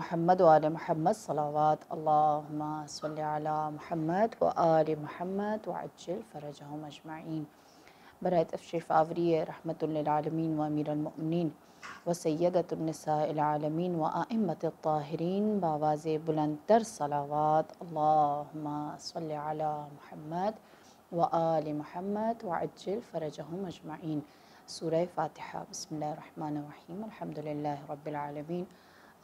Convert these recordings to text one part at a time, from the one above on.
محمد وآل محمد صلوات اللهم صل على محمد وآل محمد وعجل فرجهم أجمعين برأت أفشي فافرية رحمة للعالمين وأمير المؤمنين وسيدة النساء العالمين وآئمة الطاهرين بآواز بلندر صلوات اللهم صل على محمد وآل محمد وعجل فرجهم أجمعين سورة فاتحة بسم الله الرحمن الرحيم الحمد لله رب العالمين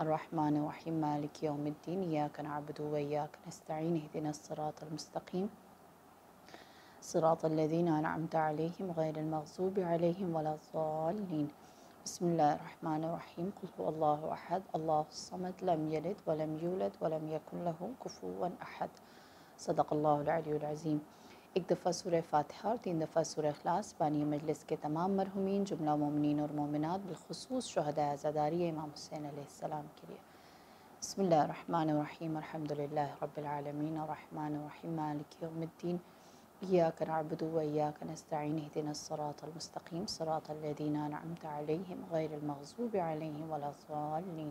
الرحمن الرحيم مالك يوم الدين إياك نعبد وإياك نستعين اهدنا الصراط المستقيم صراط الذين أنعمت عليهم غير المغضوب عليهم ولا الضالين بسم الله الرحمن الرحيم قل هو الله أحد الله الصمد لم يلد ولم يولد ولم يكن له كفوا أحد صدق الله العلي العظيم एक दफ़ा सूर फातहा और तीन दफ़ा सूर अखलास बानी मजलिस के तमाम मरहुमिन जुमला ममिन और मोमिनत बिलखसूस शहद आज़ादारी इमाम हुसैन आसमाम के लिए बसमीम अलहमदिल्ला रबालमीन या कनाबदुया कनस्तिन हिदिनसरातमस्तकीम सरातदीनामतम गैरमूब अलहम वलासमीम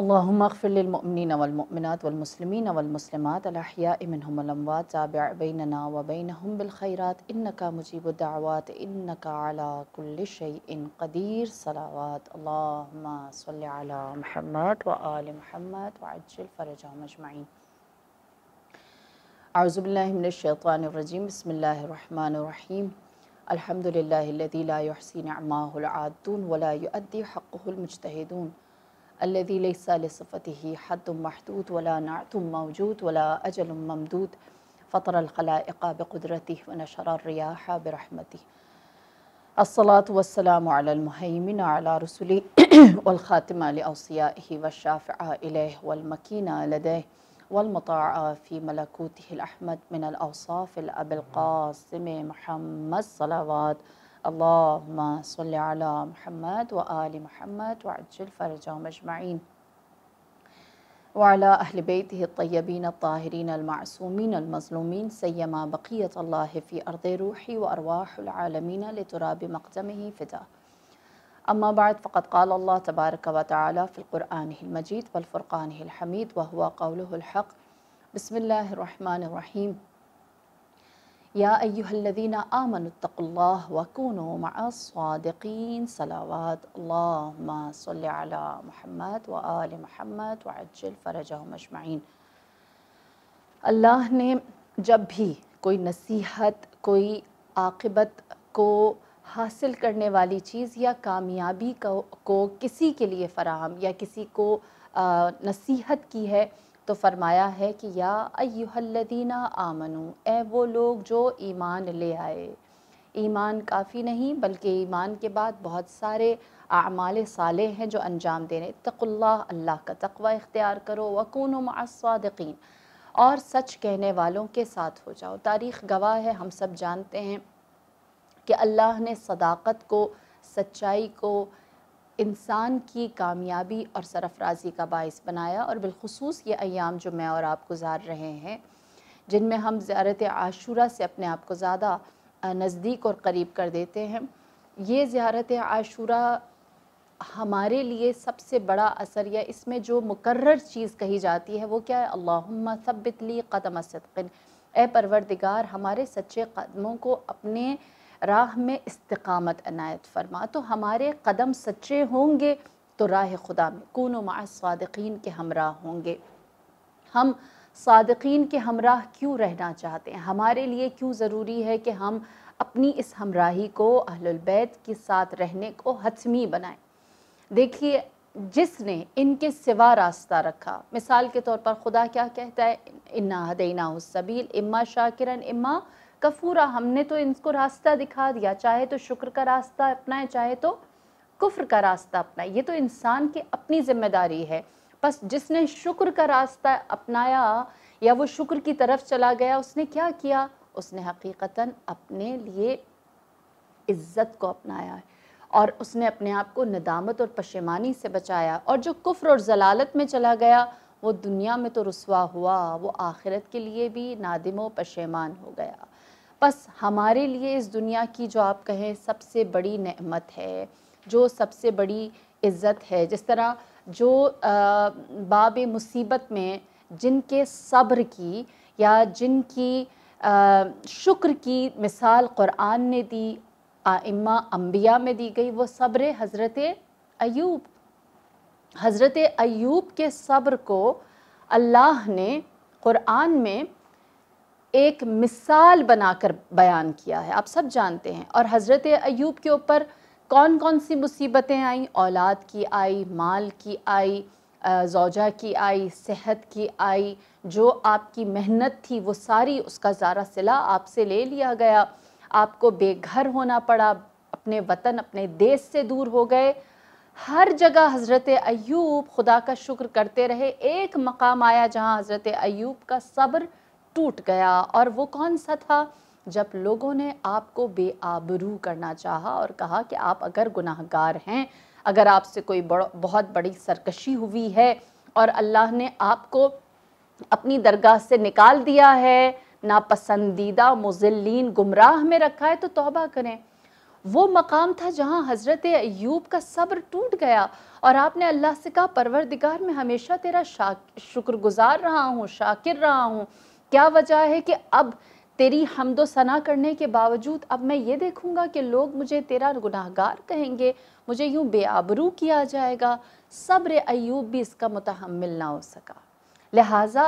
اللهم اغفر للمؤمنين والمؤمنات والمسلمين والمسلمات الأحياء منهم والأموات تابع بيننا وبينهم بالخيرات إنك مجيب الدعوات إنك على كل شيء قدير صلوات اللهم صل على محمد وآل محمد وعجل فرجهم أجمعين أعوذ بالله من الشيطان الرجيم بسم الله الرحمن الرحيم الحمد لله الذي لا يحصي نعماه العادون ولا يؤدي حقه المجتهدون الذي ليس لصفته حد محدود ولا نعت موجود ولا أجل ممدود فطر الخلائق بقدرته ونشر الرياح برحمته الصلاة والسلام على المهيمن على رسله والخاتمة لأوصيائه والشافعة إليه والمكينة لديه والمطاع في ملكوته الأحمد من الأوصاف الأب القاسم محمد صلوات اللهم صل على محمد وآل محمد وعجل فرجهم أجمعين وعلى أهل بيته الطيبين الطاهرين المعصومين المظلومين سيما بقية الله في أرض روحي وأرواح العالمين لتراب مقدمه فدا أما بعد فقد قال الله تبارك وتعالى في القرآن المجيد والفرقان الحميد وهو قوله الحق بسم الله الرحمن الرحيم या अयुहल्लवीना आमनतल्ला वकुन मासदिन महमद व महमद वजल फ़रज अल्लाह ने जब भी कोई नसीहत कोई आकबत को हासिल करने वाली चीज़ या कामयाबी को, को किसी के लिए फराम या किसी को आ, नसीहत की है तो फरमाया है कि या अयुहल्लदीना आमनू ए वो लोग जो ईमान ले आए ईमान काफ़ी नहीं बल्कि ईमान के बाद बहुत सारे आमाल साले हैं जो अंजाम दे रहे तकुल्ला अल्लाह का तकवा इख्तियार करो वकून मासवादीन और सच कहने वालों के साथ हो जाओ तारीख़ गवाह है हम सब जानते हैं कि अल्लाह ने सदाकत को सच्चाई को इंसान की कामयाबी और सरफराजी का बायस बनाया और बिलखसूस ये अयाम जो मैं और आप गुजार रहे हैं जिनमें हम ज़्यारत आशूरा से अपने आप को ज़्यादा नज़दीक और करीब कर देते हैं ये ज़्यारत आशूरा हमारे लिए सबसे बड़ा असर या इसमें जो मुकर्र चीज़ कही जाती है वो क्या है अल्लाहुम्मा सब्बित कदम सदकिन ए परवरदिगार हमारे सच्चे कदमों को अपने राह में इस्तकामत अनायत फरमा तो हमारे कदम सच्चे होंगे तो राह खुदा में कून मासदीन के हमरा होंगे हम सदकिन के हमरा क्यों रहना चाहते हैं हमारे लिए क्यों ज़रूरी है कि हम अपनी इस हमराही को अहलबैत के साथ रहने को हतमी बनाएं देखिए जिसने इनके सिवा रास्ता रखा मिसाल के तौर पर खुदा क्या कहता है इन्ना हदीना सबील इम्मा शाकिरन इम्मा कफूरा हमने तो इनको रास्ता दिखा दिया चाहे तो शुक्र का रास्ता अपनाए चाहे तो कुफ्र का रास्ता अपनाए ये तो इंसान की अपनी जिम्मेदारी है बस जिसने शुक्र का रास्ता अपनाया या वो शुक्र की तरफ चला गया उसने क्या किया उसने हकीकता अपने लिए इज़्ज़त को अपनाया है और उसने अपने आप को नदामत और पशेमानी से बचाया और जो कुफ्र और जलालत में चला गया वो दुनिया में तो रसवा हुआ वो आखिरत के लिए भी नादिमो पशेमान हो गया बस हमारे लिए इस दुनिया की जो आप कहें सबसे बड़ी नेमत है जो सबसे बड़ी इज़्ज़त है जिस तरह जो बाब मुसीबत में जिनके सब्र की या जिनकी शुक्र की मिसाल क़ुरान ने दी आइम्मा अम्बिया में दी गई वो सब्र हज़रत अयूब हज़रत अयूब के सब्र को अल्लाह ने क़ुरान में एक मिसाल बनाकर बयान किया है आप सब जानते हैं और हज़रत अयूब के ऊपर कौन कौन सी मुसीबतें आई औलाद की आई माल की आई जोजा की आई सेहत की आई जो आपकी मेहनत थी वो सारी उसका ज़ारा सिला आपसे ले लिया गया आपको बेघर होना पड़ा अपने वतन अपने देश से दूर हो गए हर जगह हज़रत अयूब खुदा का शुक्र करते रहे एक मकाम आया जहाँ हज़रत अयूब का सब्र टूट गया और वो कौन सा था जब लोगों ने आपको बेआबरू करना चाहा और कहा कि आप अगर गुनाहगार हैं अगर आपसे कोई बड़, बहुत बड़ी सरकशी हुई है और अल्लाह ने आपको अपनी दरगाह से निकाल दिया है नापसंदीदा मुजलिन गुमराह में रखा है तो तौबा करें वो मकाम था जहाँ हज़रत अयूब का सब्र टूट गया और आपने अल्लाह से कहा परवरदिगार मैं हमेशा तेरा शाक शुक्रगुजार रहा हूँ शाकिर रहा हूँ क्या वजह है कि अब तेरी हमदो सना करने के बावजूद अब मैं ये देखूंगा कि लोग मुझे तेरा गुनाहगार कहेंगे मुझे यूँ बेआबरू किया जाएगा सब्र अयूब भी इसका मुतहमल ना हो सका लिहाजा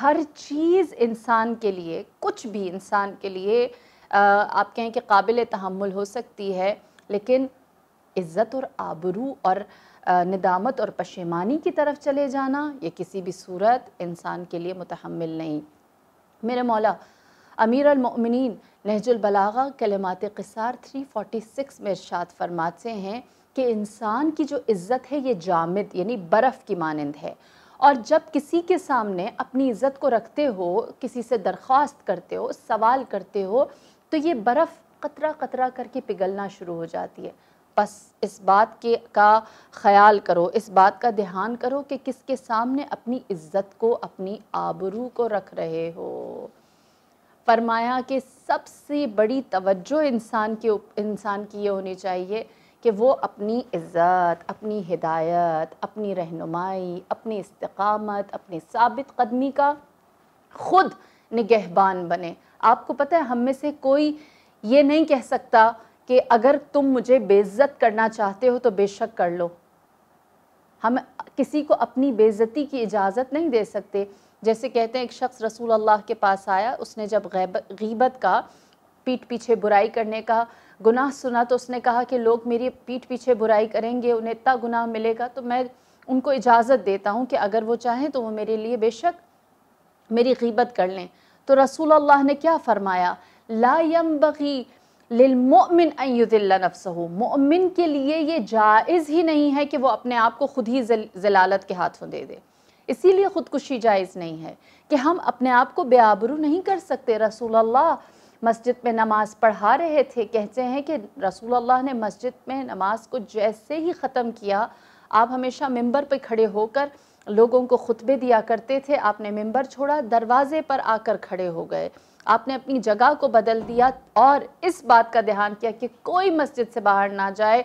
हर चीज़ इंसान के लिए कुछ भी इंसान के लिए आप कहें कि काबिल तहमुल हो सकती है लेकिन इज़्ज़त और आबरू और निदामत और पशेमानी की तरफ चले जाना ये किसी भी सूरत इंसान के लिए मुतहमल नहीं मेरे मौला अमीर अलमिन बलागा कलमात कसार 346 में इर्शाद फरमाते हैं कि इंसान की जो इज़्ज़त है ये जामद यानी बर्फ़ की मानंद है और जब किसी के सामने अपनी इज़्ज़त को रखते हो किसी से दरख्वास्त करते हो सवाल करते हो तो ये बर्फ़ कतरा कतरा करके पिघलना शुरू हो जाती है बस इस बात के का ख्याल करो इस बात का ध्यान करो कि किसके सामने अपनी इज्जत को अपनी आबरू को रख रहे हो फरमाया कि सबसे बड़ी तवज्जो इंसान के इंसान की ये होनी चाहिए कि वो अपनी इज़्ज़त अपनी हिदायत अपनी रहनुमाई अपनी इस्तकामत अपनी साबित कदमी का ख़ुद निगहबान बने आपको पता है हम में से कोई ये नहीं कह सकता कि अगर तुम मुझे बेइज्जत करना चाहते हो तो बेशक कर लो हम किसी को अपनी बेइज्जती की इजाज़त नहीं दे सकते जैसे कहते हैं एक शख्स रसूल अल्लाह के पास आया उसने जब गीबत का पीठ पीछे बुराई करने का गुनाह सुना तो उसने कहा कि लोग मेरी पीठ पीछे बुराई करेंगे उन्हें इतना गुनाह मिलेगा तो मैं उनको इजाज़त देता हूँ कि अगर वो चाहें तो वो मेरे लिए बेशक मेरी गीबत कर लें तो रसूल अल्लाह ने क्या फ़रमाया ला यम बगी लिलमोमिन अयुदिल्ला नफसहू मोमिन के लिए ये जायज़ ही नहीं है कि वो अपने आप को खुद ही जलालत के हाथों दे दे इसीलिए ख़ुदकुशी जायज़ नहीं है कि हम अपने आप को बेआबरू नहीं कर सकते रसूल अल्लाह मस्जिद में नमाज़ पढ़ा रहे थे कहते हैं कि रसूल अल्लाह ने मस्जिद में नमाज को जैसे ही ख़त्म किया आप हमेशा मंबर पर खड़े होकर लोगों को खुतबे दिया करते थे आपने मंबर छोड़ा दरवाज़े पर आकर खड़े हो गए आपने अपनी जगह को बदल दिया और इस बात का ध्यान किया कि कोई मस्जिद से बाहर ना जाए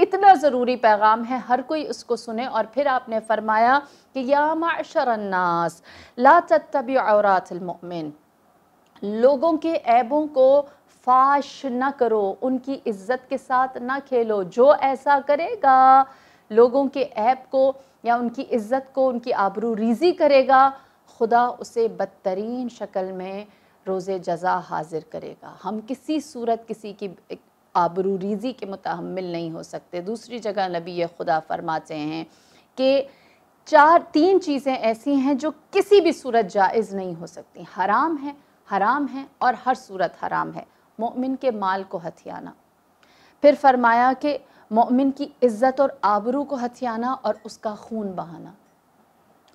इतना ज़रूरी पैगाम है हर कोई उसको सुने और फिर आपने फरमाया कि या माशरन्नास ला तबी औरतमिन लोगों के ऐबों को फाश ना करो उनकी इज्जत के साथ ना खेलो जो ऐसा करेगा लोगों के ऐप को या उनकी इज्जत को उनकी आबरू रीज़ी करेगा खुदा उसे बदतरीन शक्ल में रोज़ जजा हाजिर करेगा हम किसी सूरत किसी की आबरू रीज़ी के मुतहमल नहीं हो सकते दूसरी जगह नबी खुदा फरमाते हैं कि चार तीन चीज़ें ऐसी हैं जो किसी भी सूरत जायज़ नहीं हो सकती हराम है हराम है और हर सूरत हराम है मोमिन के माल को हथियाना फिर फरमाया कि मोमिन की इज़्ज़त और आबरू को हथियाना और उसका खून बहाना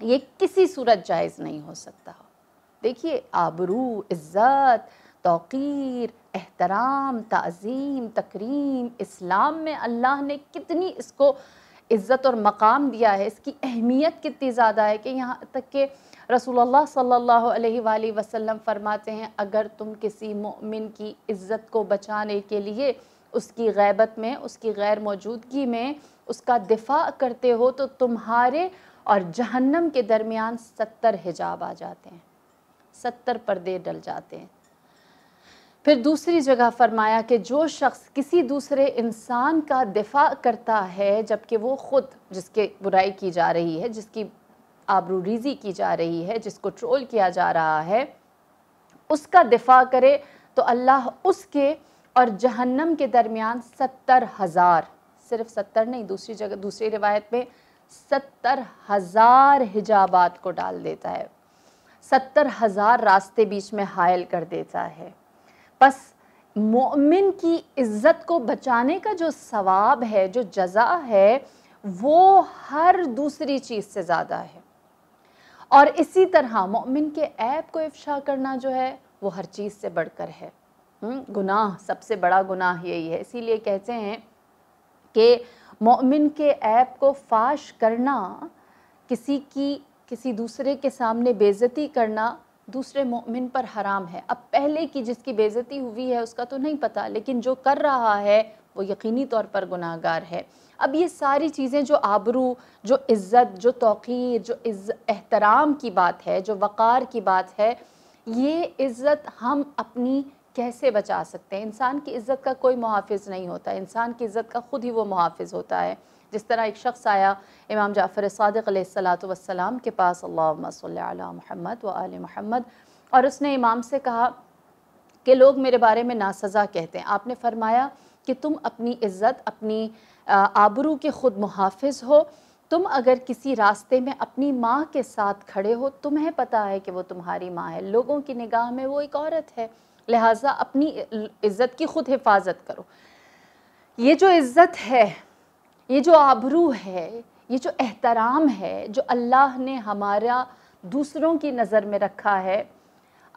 ये किसी सूरत जायज़ नहीं हो सकता देखिए आबरू इज़्ज़त तोक़ीर एहतराम तज़ीम तकरीम इस्लाम में अल्लाह ने कितनी इसको इज़्ज़त और मकाम दिया है इसकी अहमियत कितनी ज़्यादा है कि यहाँ तक के रसूलुल्लाह सल्लल्लाहु अलैहि वसल्लम फरमाते हैं अगर तुम किसी मोमिन की इज़्ज़त को बचाने के लिए उसकी गैबत में उसकी गैर मौजूदगी में उसका दिफा करते हो तो तुम्हारे और जहन्नम के दरमियान सत्तर हिजाब आ जाते हैं सत्तर पर्दे डल जाते हैं फिर दूसरी जगह फरमाया कि जो शख्स किसी दूसरे इंसान का दिफा करता है जबकि वो ख़ुद जिसके बुराई की जा रही है जिसकी रीजी की जा रही है जिसको ट्रोल किया जा रहा है उसका दिफा करे तो अल्लाह उसके और जहन्नम के दरमियान सत्तर हज़ार सिर्फ सत्तर नहीं दूसरी जगह दूसरी रिवायत में सत्तर हज़ार हिजाबात को डाल देता है सत्तर हज़ार रास्ते बीच में हायल कर देता है बस मोमिन की इज्जत को बचाने का जो सवाब है जो जजा है वो हर दूसरी चीज़ से ज़्यादा है और इसी तरह मोमिन के ऐप को इफ्शा करना जो है वो हर चीज़ से बढ़कर है हम्म, गुनाह सबसे बड़ा गुनाह यही है इसीलिए कहते हैं कि मोमिन के ऐप को फाश करना किसी की किसी दूसरे के सामने बेज़ती करना दूसरे मोमिन पर हराम है अब पहले की जिसकी बेज़ती हुई है उसका तो नहीं पता लेकिन जो कर रहा है वो यकीनी तौर पर गुनाहगार है अब ये सारी चीज़ें जो आबरू जो इज़्ज़त जो तोक़ीर जो एहतराम की बात है जो वक़ार की बात है ये इज़्ज़त हम अपनी कैसे बचा सकते हैं इंसान की इज़्ज़त का कोई मुहाफ़ नहीं होता इंसान की इज़्ज़त का ख़ुद ही वो मुहाफ़ होता है जिस तरह एक शख्स आया इमाम जाफ़र सदक सलाम के पास अल्लाह महमद व आल महमद और उसने इमाम से कहा कि लोग मेरे बारे में नासज़ा कहते हैं आपने फरमाया कि तुम अपनी इज़्ज़त अपनी आबरू के ख़ुद मुहाफ़ हो तुम अगर किसी रास्ते में अपनी माँ के साथ खड़े हो तुम्हें पता है कि वो तुम्हारी माँ है लोगों की निगाह में वो एक औरत है लिहाजा अपनी इज़्ज़त की ख़ुद हिफाजत करो ये जो इज़्ज़त है ये जो आबरू है ये जो एहतराम है जो अल्लाह ने हमारा दूसरों की नज़र में रखा है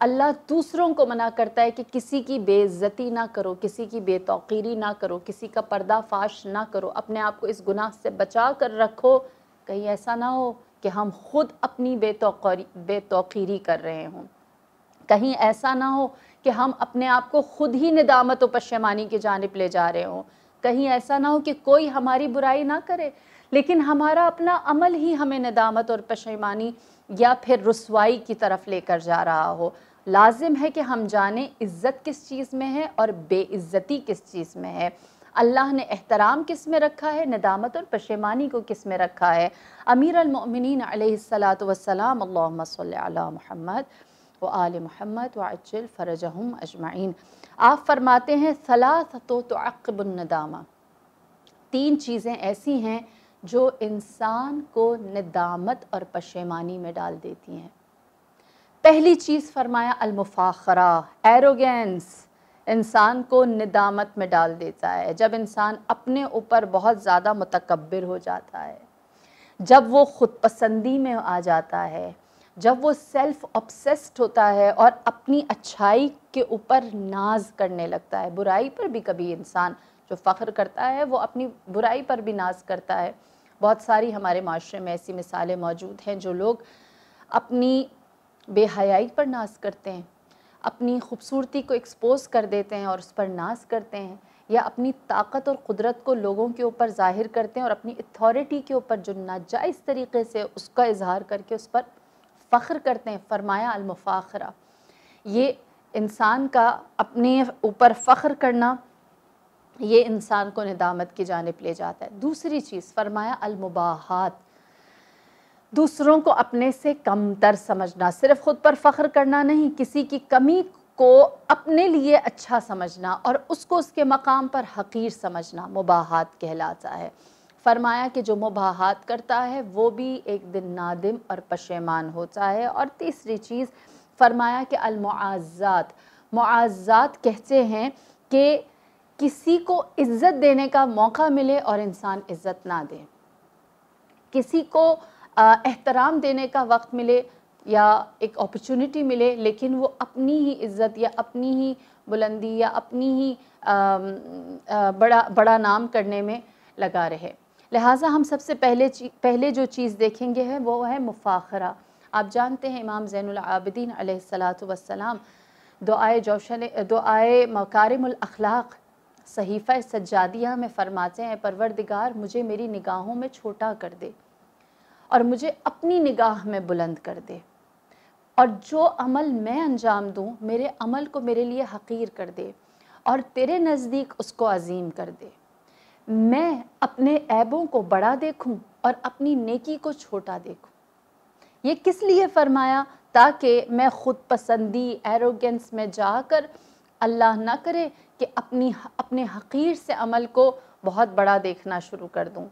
अल्लाह दूसरों को मना करता है कि किसी की बेजती ना करो किसी की बेतौकीरी ना करो किसी का पर्दाफाश ना करो अपने आप को इस गुनाह से बचा कर रखो कहीं ऐसा ना हो कि हम खुद अपनी बेतौकरी बेतौकीरी कर रहे हों कहीं ऐसा ना हो कि हम अपने आप को खुद ही निदामत व पशेमानी की जानब ले जा रहे हों कहीं ऐसा ना हो कि कोई हमारी बुराई ना करे लेकिन हमारा अपना अमल ही हमें नदामत और पशेमानी या फिर रसवाई की तरफ लेकर जा रहा हो लाजिम है कि हम जाने इज़्ज़त किस चीज़ में है और बेइज्जती किस चीज़ में है अल्लाह ने एहतराम किस में रखा है नदामत और पशेमानी को किस में रखा है अमीर अलमिन सलाम महमद व आल महमद व अजल फ़रजहम अजमाइन आप फरमाते हैं सलाह तो अकबुलनदामा तीन चीज़ें ऐसी हैं जो इंसान को नदामत और पशेमानी में डाल देती हैं पहली चीज़ फरमाया अलमुफाखरा एरोगेंस इंसान को नदामत में डाल देता है जब इंसान अपने ऊपर बहुत ज़्यादा मतकबर हो जाता है जब वो ख़ुद पसंदी में आ जाता है जब वो सेल्फ ऑब्सेस्ड होता है और अपनी अच्छाई के ऊपर नाज करने लगता है बुराई पर भी कभी इंसान जो फ़ख्र करता है वो अपनी बुराई पर भी नाज करता है बहुत सारी हमारे माशरे में ऐसी मिसालें मौजूद हैं जो लोग अपनी बेहयाई पर नाज करते हैं अपनी खूबसूरती को एक्सपोज कर देते हैं और उस पर नाज करते हैं या अपनी ताकत और क़ुदरत को लोगों के ऊपर ज़ाहिर करते हैं और अपनी अथॉरिटी के ऊपर जो नाजायज़ तरीके से उसका इजहार करके उस पर फ़ख्र करते हैं फरमाया अलमफाखरा ये इंसान का अपने ऊपर फ़ख्र करना ये इंसान को निदामत की जानब ले जाता है दूसरी चीज़ फरमाया अलमुबाहत दूसरों को अपने से कमतर समझना सिर्फ ख़ुद पर फ़ख्र करना नहीं किसी की कमी को अपने लिए अच्छा समझना और उसको उसके मकाम पर हकीर समझना मुबाहत कहलाता है फरमाया कि जो मुबाहत करता है वो भी एक दिन नादिम और पशेमान होता है और तीसरी चीज़ फरमाया कि अलमुआज़ात मुआज़ात कहते हैं कि किसी को इज़्ज़त देने का मौका मिले और इंसान इज़्ज़त ना दे किसी को एहतराम देने का वक्त मिले या एक अपॉर्चुनिटी मिले लेकिन वो अपनी ही इज़्ज़त या अपनी ही बुलंदी या अपनी ही आ, आ, बड़ा बड़ा नाम करने में लगा रहे लिहाजा हम सबसे पहले पहले जो चीज़ देखेंगे है वो है मुफाखरा आप जानते हैं इमाम ज़ैनआबदीन सलाम दुआए जोशन दुआए मकारमलाख सहीफ़ा सज्जादिया में फ़रमाते हैं परवरदिगार मुझे मेरी निगाहों में छोटा कर दे और मुझे अपनी निगाह में बुलंद कर दे और जो अमल मैं अंजाम दूँ मेरे अमल को मेरे लिए हकीर कर दे और तेरे नज़दीक उसको अजीम कर दे मैं अपने ऐबों को बड़ा देखूं और अपनी नेकी को छोटा देखूं ये किस लिए फरमाया ताकि मैं खुद पसंदी एरोगेंस में जाकर अल्लाह ना करे कि अपनी अपने हकीर से अमल को बहुत बड़ा देखना शुरू कर दूं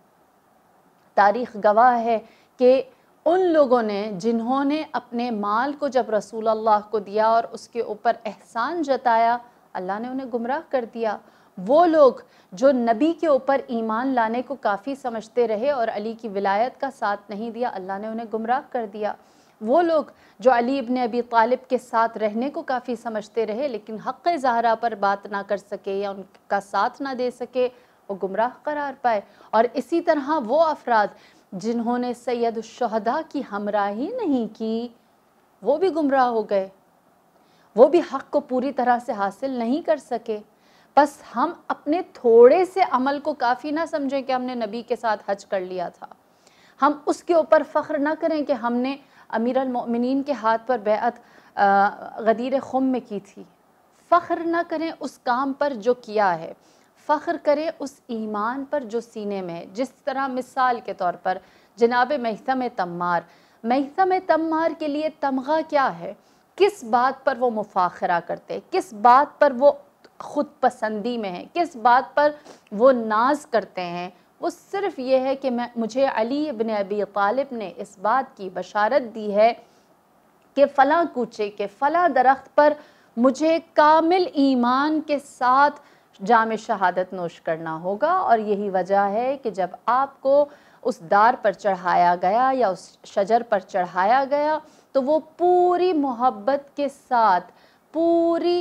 तारीख़ गवाह है कि उन लोगों ने जिन्होंने अपने माल को जब रसूल अल्लाह को दिया और उसके ऊपर एहसान जताया अल्लाह ने उन्हें गुमराह कर दिया वो लोग जो नबी के ऊपर ईमान लाने को काफ़ी समझते रहे और अली की विलायत का साथ नहीं दिया अल्लाह ने उन्हें गुमराह कर दिया वो लोग जो अली इबन अबी तालिब के साथ रहने को काफ़ी समझते रहे लेकिन हक़ जहरा पर बात ना कर सके या उनका साथ ना दे सके वो गुमराह करार पाए और इसी तरह वो अफराद जिन्होंने सैद शहदा की हमराही नहीं की वो भी गुमराह हो गए वो भी हक़ को पूरी तरह से हासिल नहीं कर सके बस हम अपने थोड़े से अमल को काफ़ी ना समझें कि हमने नबी के साथ हज कर लिया था हम उसके ऊपर फ़ख्र ना करें कि हमने अमीर अमीरमिन के हाथ पर बेअत गदीर खुम में की थी फ़ख्र ना करें उस काम पर जो किया है फ़ख्र करें उस ईमान पर जो सीने में है जिस तरह मिसाल के तौर पर जनाब महसम तम्मार महसम तम्मार के लिए तमगा क्या है किस बात पर वो मुफाखरा करते किस बात पर वो खुद पसंदी में है किस बात पर वो नाज करते हैं वो सिर्फ ये है कि मैं मुझे अली इबन अबी तालिब ने इस बात की बशारत दी है कि फ़ला कूचे के फ़लाँ दरख्त पर मुझे कामिल ईमान के साथ जाम शहादत नोश करना होगा और यही वजह है कि जब आपको उस दार पर चढ़ाया गया या उस शजर पर चढ़ाया गया तो वो पूरी मोहब्बत के साथ पूरी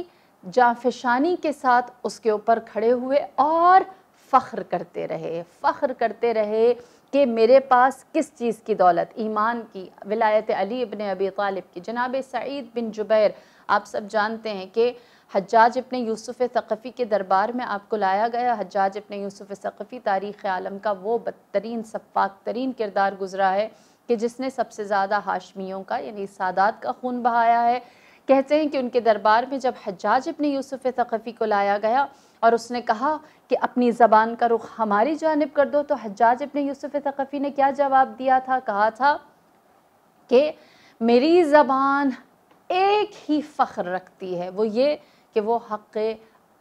जाफिशानी के साथ उसके ऊपर खड़े हुए और फ़ख्र करते रहे फ़ख्र करते रहे कि मेरे पास किस चीज़ की दौलत ईमान की विलायत अली इबन अबी तालिब की जनाब सईद बिन जुबैर आप सब जानते हैं कि हजाज इबन यूसुफ़ सक़फ़ी के दरबार में आपको लाया गया हजाज इबन यूसुफ़ सक़फ़ी तारीख़ आलम का वो बदतरीन सफाक तरीन किरदार गुजरा है कि जिसने सबसे ज़्यादा हाशमियों का यानी सादात का खून बहाया है कहते हैं कि उनके दरबार में जब हजाज अपने यूसुफ तकफ़ी को लाया गया और उसने कहा कि अपनी ज़बान का रुख हमारी जानब कर दो तो हजाज अपने यूसुफ तकफ़ी ने क्या जवाब दिया था कहा था कि मेरी ज़बान एक ही फ़ख्र रखती है वो ये कि वो हक़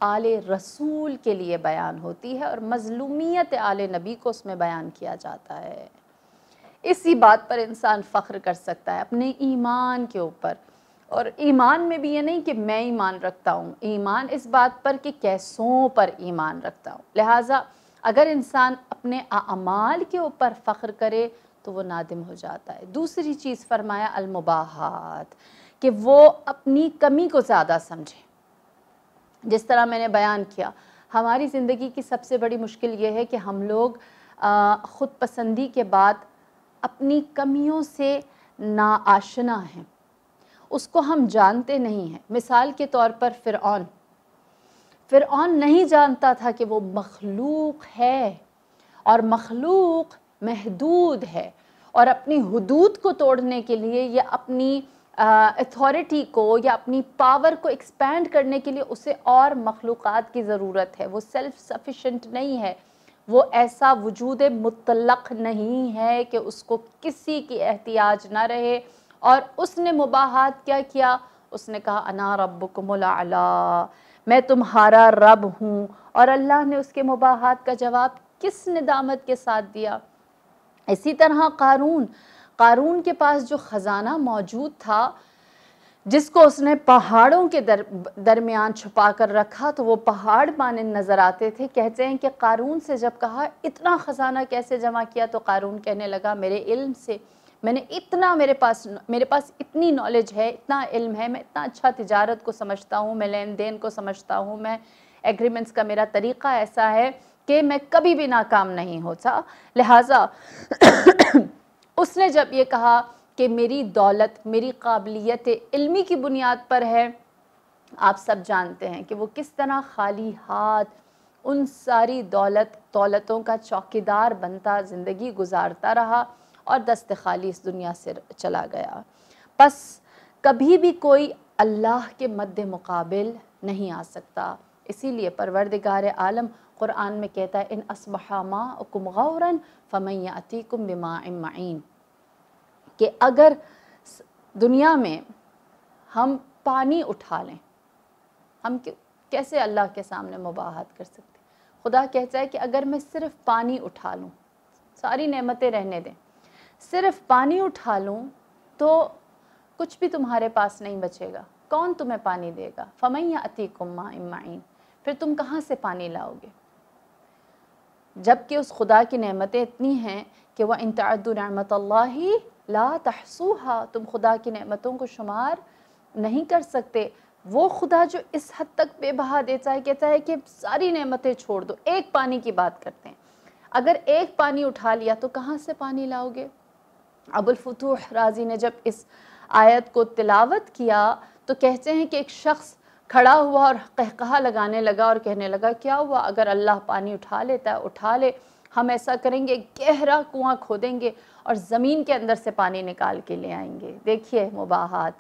आल रसूल के लिए बयान होती है और मजलूमियत आल नबी को उसमें बयान किया जाता है इसी बात पर इंसान फ़ख्र कर सकता है अपने ईमान के ऊपर और ईमान में भी ये नहीं कि मैं ईमान रखता हूँ ईमान इस बात पर कि कैसों पर ईमान रखता हूँ लिहाजा अगर इंसान अपने अमाल के ऊपर फ़ख्र करे तो वो नादिम हो जाता है दूसरी चीज़ फरमाया अलमुबाहत कि वो अपनी कमी को ज़्यादा समझे जिस तरह मैंने बयान किया हमारी ज़िंदगी की सबसे बड़ी मुश्किल ये है कि हम लोग ख़ुद पसंदी के बाद अपनी कमियों से नाआशना हैं उसको हम जानते नहीं हैं मिसाल के तौर पर फिर ऑन फिर ऑन नहीं जानता था कि वो मखलूक है और मखलूक महदूद है और अपनी हदूद को तोड़ने के लिए या अपनी अथॉरिटी को या अपनी पावर को एक्सपेंड करने के लिए उसे और मखलूक़ की ज़रूरत है वो सेल्फ़ सफिशेंट नहीं है वो ऐसा वजूद मुतलक़ नहीं है कि उसको किसी की एहतियाज ना रहे और उसने मुबाहत क्या किया उसने कहा अना रब कुमला मैं तुम्हारा रब हूँ और अल्लाह ने उसके मुबाहत का जवाब किस निदामत के साथ दिया इसी तरह कारून कारून के पास जो ख़जाना मौजूद था जिसको उसने पहाड़ों के दर दरमियान छुपा कर रखा तो वो पहाड़ माने नज़र आते थे कहते हैं कि कारून से जब कहा इतना ख़जाना कैसे जमा किया तो कारून कहने लगा मेरे इल्म से मैंने इतना मेरे पास मेरे पास इतनी नॉलेज है इतना इल्म है मैं इतना अच्छा तजारत को समझता हूँ मैं लेन देन को समझता हूँ मैं एग्रीमेंट्स का मेरा तरीक़ा ऐसा है कि मैं कभी भी नाकाम नहीं होता लिहाजा उसने जब ये कहा कि मेरी दौलत मेरी काबिलियत इल्मी की बुनियाद पर है आप सब जानते हैं कि वो किस तरह खाली हाथ उन सारी दौलत दौलतों का चौकीदार बनता ज़िंदगी गुजारता रहा और दस्त खाली इस दुनिया से चला गया बस कभी भी कोई अल्लाह के मद्द मुकाबिल नहीं आ सकता इसीलिए परवरदिगार आलम क़ुरान में कहता है इन असबहामा कुम गौरन फ़मैती कुम बिमाइन कि अगर दुनिया में हम पानी उठा लें हम कैसे अल्लाह के सामने मुबाहत कर सकते खुदा कहता है कि अगर मैं सिर्फ़ पानी उठा लूँ सारी नेमतें रहने दें सिर्फ पानी उठा लूँ तो कुछ भी तुम्हारे पास नहीं बचेगा कौन तुम्हें पानी देगा फमैया कुम्मा इमाइन फिर तुम कहाँ से पानी लाओगे जबकि उस खुदा की नमतें इतनी हैं कि वह ही ला तहसूहा तुम खुदा की नमतों को शुमार नहीं कर सकते वो खुदा जो इस हद तक बेबहा देता है कहता है कि सारी नमतें छोड़ दो एक पानी की बात करते हैं अगर एक पानी उठा लिया तो कहाँ से पानी लाओगे अबुलफतूह राजी ने जब इस आयत को तिलावत किया तो कहते हैं कि एक शख्स खड़ा हुआ और कहकहा लगाने लगा और कहने लगा क्या हुआ अगर अल्लाह पानी उठा लेता है उठा ले हम ऐसा करेंगे गहरा कुआं खोदेंगे और ज़मीन के अंदर से पानी निकाल के ले आएंगे देखिए मुबाहत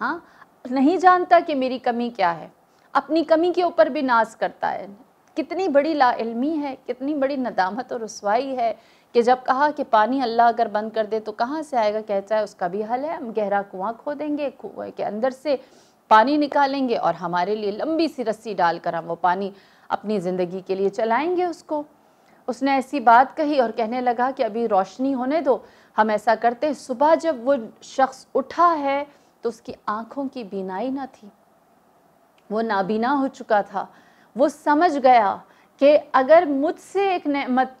हाँ नहीं जानता कि मेरी कमी क्या है अपनी कमी के ऊपर भी नाज करता है कितनी बड़ी लाइलमी है कितनी बड़ी नदामत और रसवाई है कि जब कहा कि पानी अल्लाह अगर बंद कर दे तो कहाँ से आएगा कहता है उसका भी हल है हम गहरा कुआं खो देंगे कुएं के अंदर से पानी निकालेंगे और हमारे लिए लंबी सी रस्सी डालकर हम वो पानी अपनी ज़िंदगी के लिए चलाएंगे उसको उसने ऐसी बात कही और कहने लगा कि अभी रोशनी होने दो हम ऐसा करते सुबह जब वो शख्स उठा है तो उसकी आँखों की बीनाई ना थी वो नाबीना हो चुका था वो समझ गया कि अगर मुझसे एक नमत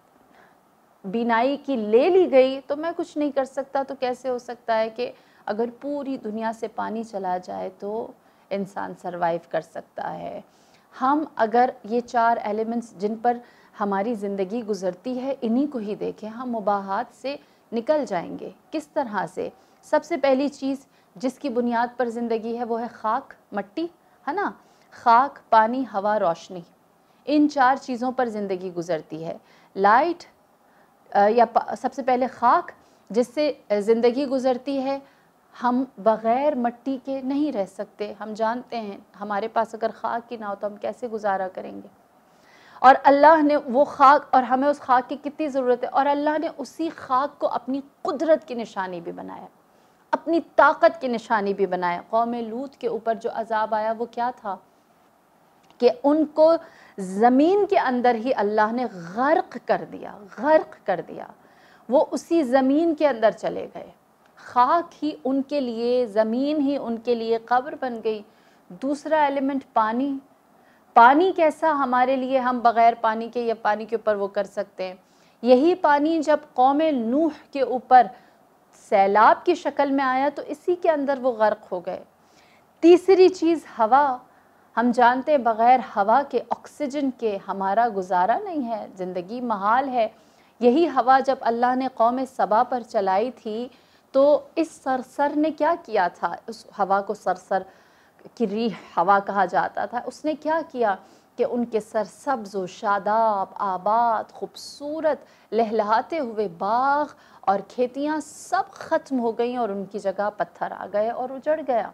बिनाई की ले ली गई तो मैं कुछ नहीं कर सकता तो कैसे हो सकता है कि अगर पूरी दुनिया से पानी चला जाए तो इंसान सरवाइव कर सकता है हम अगर ये चार एलिमेंट्स जिन पर हमारी ज़िंदगी गुजरती है इन्हीं को ही देखें हम मुबाहत से निकल जाएंगे किस तरह से सबसे पहली चीज़ जिसकी बुनियाद पर ज़िंदगी है वो है खाक मट्टी है ना खाक पानी हवा रोशनी इन चार चीज़ों पर ज़िंदगी गुजरती है लाइट या सबसे पहले खाक जिससे ज़िंदगी गुजरती है हम बग़ैर मट्टी के नहीं रह सकते हम जानते हैं हमारे पास अगर खाक की ना हो तो हम कैसे गुजारा करेंगे और अल्लाह ने वो खाक और हमें उस खाक की कितनी ज़रूरत है और अल्लाह ने उसी खाक को अपनी कुदरत की निशानी भी बनाया अपनी ताकत की निशानी भी बनाया कौम लूत के ऊपर जो अजाब आया वो क्या था कि उनको ज़मीन के अंदर ही अल्लाह ने गर्क कर दिया गर्क कर दिया वो उसी ज़मीन के अंदर चले गए खाक ही उनके लिए ज़मीन ही उनके लिए कब्र बन गई दूसरा एलिमेंट पानी पानी कैसा हमारे लिए हम बग़ैर पानी के या पानी के ऊपर वो कर सकते हैं यही पानी जब कौम नूह के ऊपर सैलाब की शक्ल में आया तो इसी के अंदर वो गर्क हो गए तीसरी चीज़ हवा हम जानते बग़ैर हवा के ऑक्सीजन के हमारा गुजारा नहीं है ज़िंदगी महाल है यही हवा जब अल्लाह ने कौम सबा पर चलाई थी तो इस सरसर ने क्या किया था उस हवा को सरसर की री हवा कहा जाता था उसने क्या किया कि उनके सब्ज व शादाब आबाद खूबसूरत लहलहाते हुए बाग और खेतियाँ सब ख़त्म हो गई और उनकी जगह पत्थर आ गए और उजड़ गया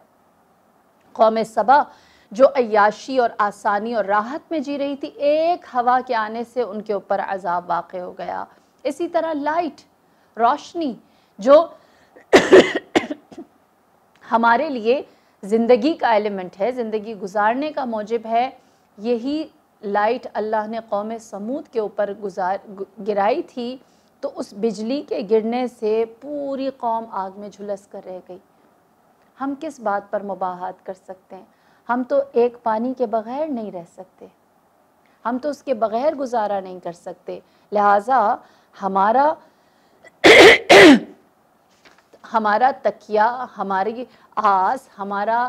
कौम सबा जो अयाशी और आसानी और राहत में जी रही थी एक हवा के आने से उनके ऊपर अजाब वाक़ हो गया इसी तरह लाइट रोशनी जो हमारे लिए ज़िंदगी का एलिमेंट है ज़िंदगी गुजारने का मौजब है यही लाइट अल्लाह ने कौम समूद के ऊपर गुजार गिराई थी तो उस बिजली के गिरने से पूरी कौम आग में झुलस कर रह गई हम किस बात पर मुबाहत कर सकते हैं हम तो एक पानी के बगैर नहीं रह सकते हम तो उसके बगैर गुजारा नहीं कर सकते लिहाजा हमारा हमारा तकिया हमारी आस हमारा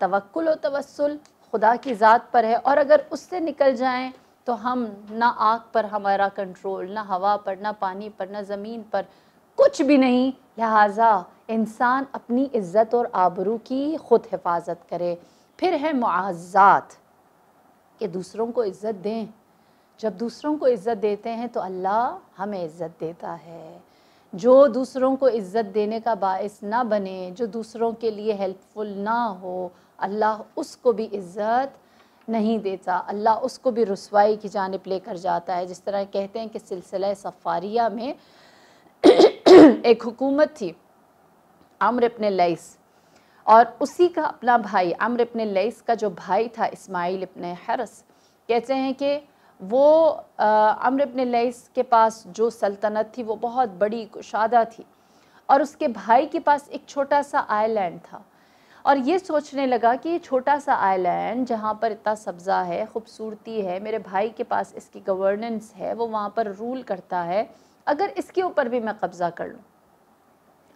तवक्ल व तवसल खुदा की ज़ात पर है और अगर उससे निकल जाएं तो हम ना आग पर हमारा कंट्रोल ना हवा पर ना पानी पर ना ज़मीन पर कुछ भी नहीं लिहाजा इंसान अपनी इज़्ज़त और आबरू की ख़ुद हिफाजत करे फिर है मुआज़ात कि दूसरों को इज़्ज़त दें जब दूसरों को इज़्ज़त देते हैं तो अल्लाह हमें इज़्ज़त देता है जो दूसरों को इज़्ज़त देने का बायस ना बने जो दूसरों के लिए हेल्पफुल ना हो अल्लाह उसको भी इज़्ज़त नहीं देता अल्लाह उसको भी रसवाई की जानब लेकर जाता है जिस तरह कहते हैं कि सिलसिला सफ़ारिया में एक हुकूमत थी आम्र अपने लईस और उसी का अपना भाई अमर इबन लईस का जो भाई था इस्माइल इबन हरस कहते हैं कि वो अमर इबन लईस के पास जो सल्तनत थी वो बहुत बड़ी कुशादा थी और उसके भाई के पास एक छोटा सा आइलैंड था और ये सोचने लगा कि ये छोटा सा आइलैंड जहाँ पर इतना सब्ज़ा है खूबसूरती है मेरे भाई के पास इसकी गवर्नेंस है वो वहाँ पर रूल करता है अगर इसके ऊपर भी मैं कब्ज़ा कर लूँ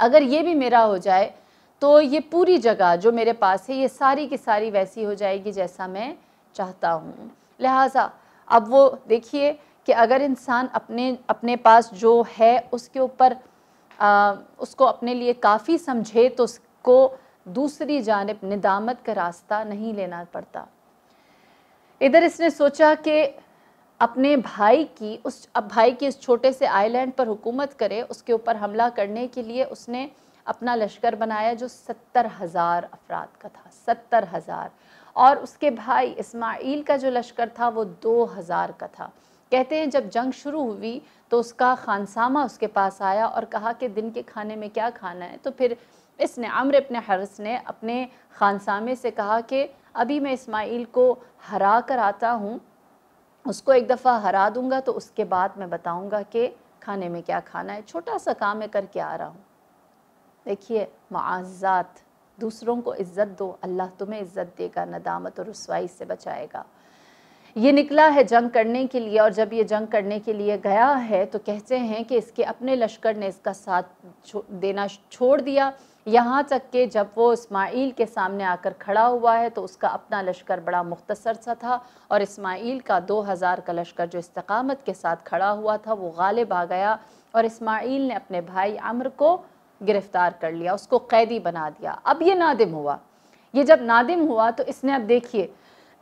अगर ये भी मेरा हो जाए तो ये पूरी जगह जो मेरे पास है ये सारी की सारी वैसी हो जाएगी जैसा मैं चाहता हूँ लिहाजा अब वो देखिए कि अगर इंसान अपने अपने पास जो है उसके ऊपर उसको अपने लिए काफ़ी समझे तो उसको दूसरी जानब निदामत का रास्ता नहीं लेना पड़ता इधर इसने सोचा कि अपने भाई की उस अब भाई की इस छोटे से आइलैंड पर हुकूमत करे उसके ऊपर हमला करने के लिए उसने अपना लश्कर बनाया जो सत्तर हज़ार अफराद का था सत्तर हज़ार और उसके भाई इस्माइल का जो लश्कर था वो दो हज़ार का था कहते हैं जब जंग शुरू हुई तो उसका खानसामा उसके पास आया और कहा कि दिन के खाने में क्या खाना है तो फिर इसने आम्र अपने हरस ने अपने खानसामे से कहा कि अभी मैं इस्माइल को हरा कर आता हूँ उसको एक दफ़ा हरा दूँगा तो उसके बाद मैं बताऊँगा कि खाने में क्या खाना है छोटा सा काम मैं करके आ रहा हूँ देखिए माज़ात दूसरों को इज़्ज़त दो अल्लाह तुम्हें इज़्ज़त देगा नदामत और रसवाई से बचाएगा ये निकला है जंग करने के लिए और जब ये जंग करने के लिए गया है तो कहते हैं कि इसके अपने लश्कर ने इसका साथ देना छोड़ दिया यहाँ तक कि जब वो इस्माइल के सामने आकर खड़ा हुआ है तो उसका अपना लश्कर बड़ा मुख्तसर सा था और इस्माइल का दो हज़ार का लश्कर जो इस्तकामत के साथ खड़ा हुआ था वो गालिब आ गया और इस्माइल ने अपने भाई अमर को गिरफ्तार कर लिया उसको कैदी बना दिया अब ये नादिम हुआ ये जब नादिम हुआ तो इसने अब देखिए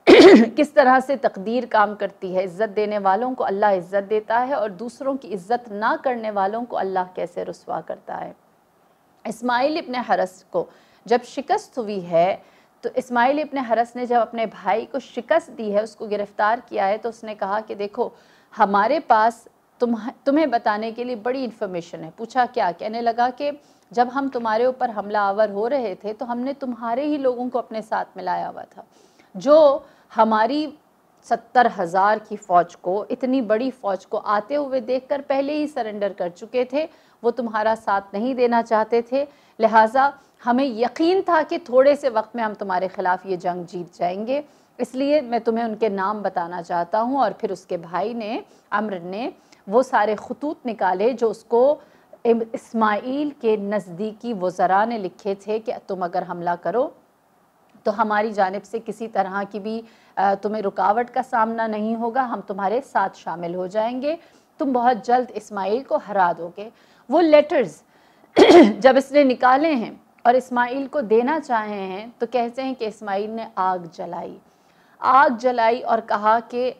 किस तरह से तकदीर काम करती है इज़्ज़त देने वालों को अल्लाह इज़्ज़त देता है और दूसरों की इज़्ज़त ना करने वालों को अल्लाह कैसे रसवा करता है इस्माइल इबन हरस को जब शिकस्त हुई है तो इस्माइल इबन हरस ने जब अपने भाई को शिकस्त दी है उसको गिरफ़्तार किया है तो उसने कहा कि देखो हमारे पास तुम तुम्हें बताने के लिए बड़ी इन्फॉर्मेशन है पूछा क्या कहने लगा कि जब हम तुम्हारे ऊपर हमला आवर हो रहे थे तो हमने तुम्हारे ही लोगों को अपने साथ मिलाया हुआ था जो हमारी सत्तर हज़ार की फ़ौज को इतनी बड़ी फ़ौज को आते हुए देखकर पहले ही सरेंडर कर चुके थे वो तुम्हारा साथ नहीं देना चाहते थे लिहाजा हमें यकीन था कि थोड़े से वक्त में हम तुम्हारे ख़िलाफ़ ये जंग जीत जाएंगे इसलिए मैं तुम्हें उनके नाम बताना चाहता हूँ और फिर उसके भाई ने अमर ने वो सारे खतूत निकाले जो उसको इस्माइल के नज़दीकी वज़रा ने लिखे थे कि तुम अगर हमला करो तो हमारी जानब से किसी तरह की भी तुम्हें रुकावट का सामना नहीं होगा हम तुम्हारे साथ शामिल हो जाएंगे तुम बहुत जल्द इस्माइल को हरा दोगे वो लेटर्स जब इसने निकाले हैं और इस्माइल को देना चाहे हैं तो कहते हैं कि इस्माइल ने आग जलाई आग जलाई और कहा कि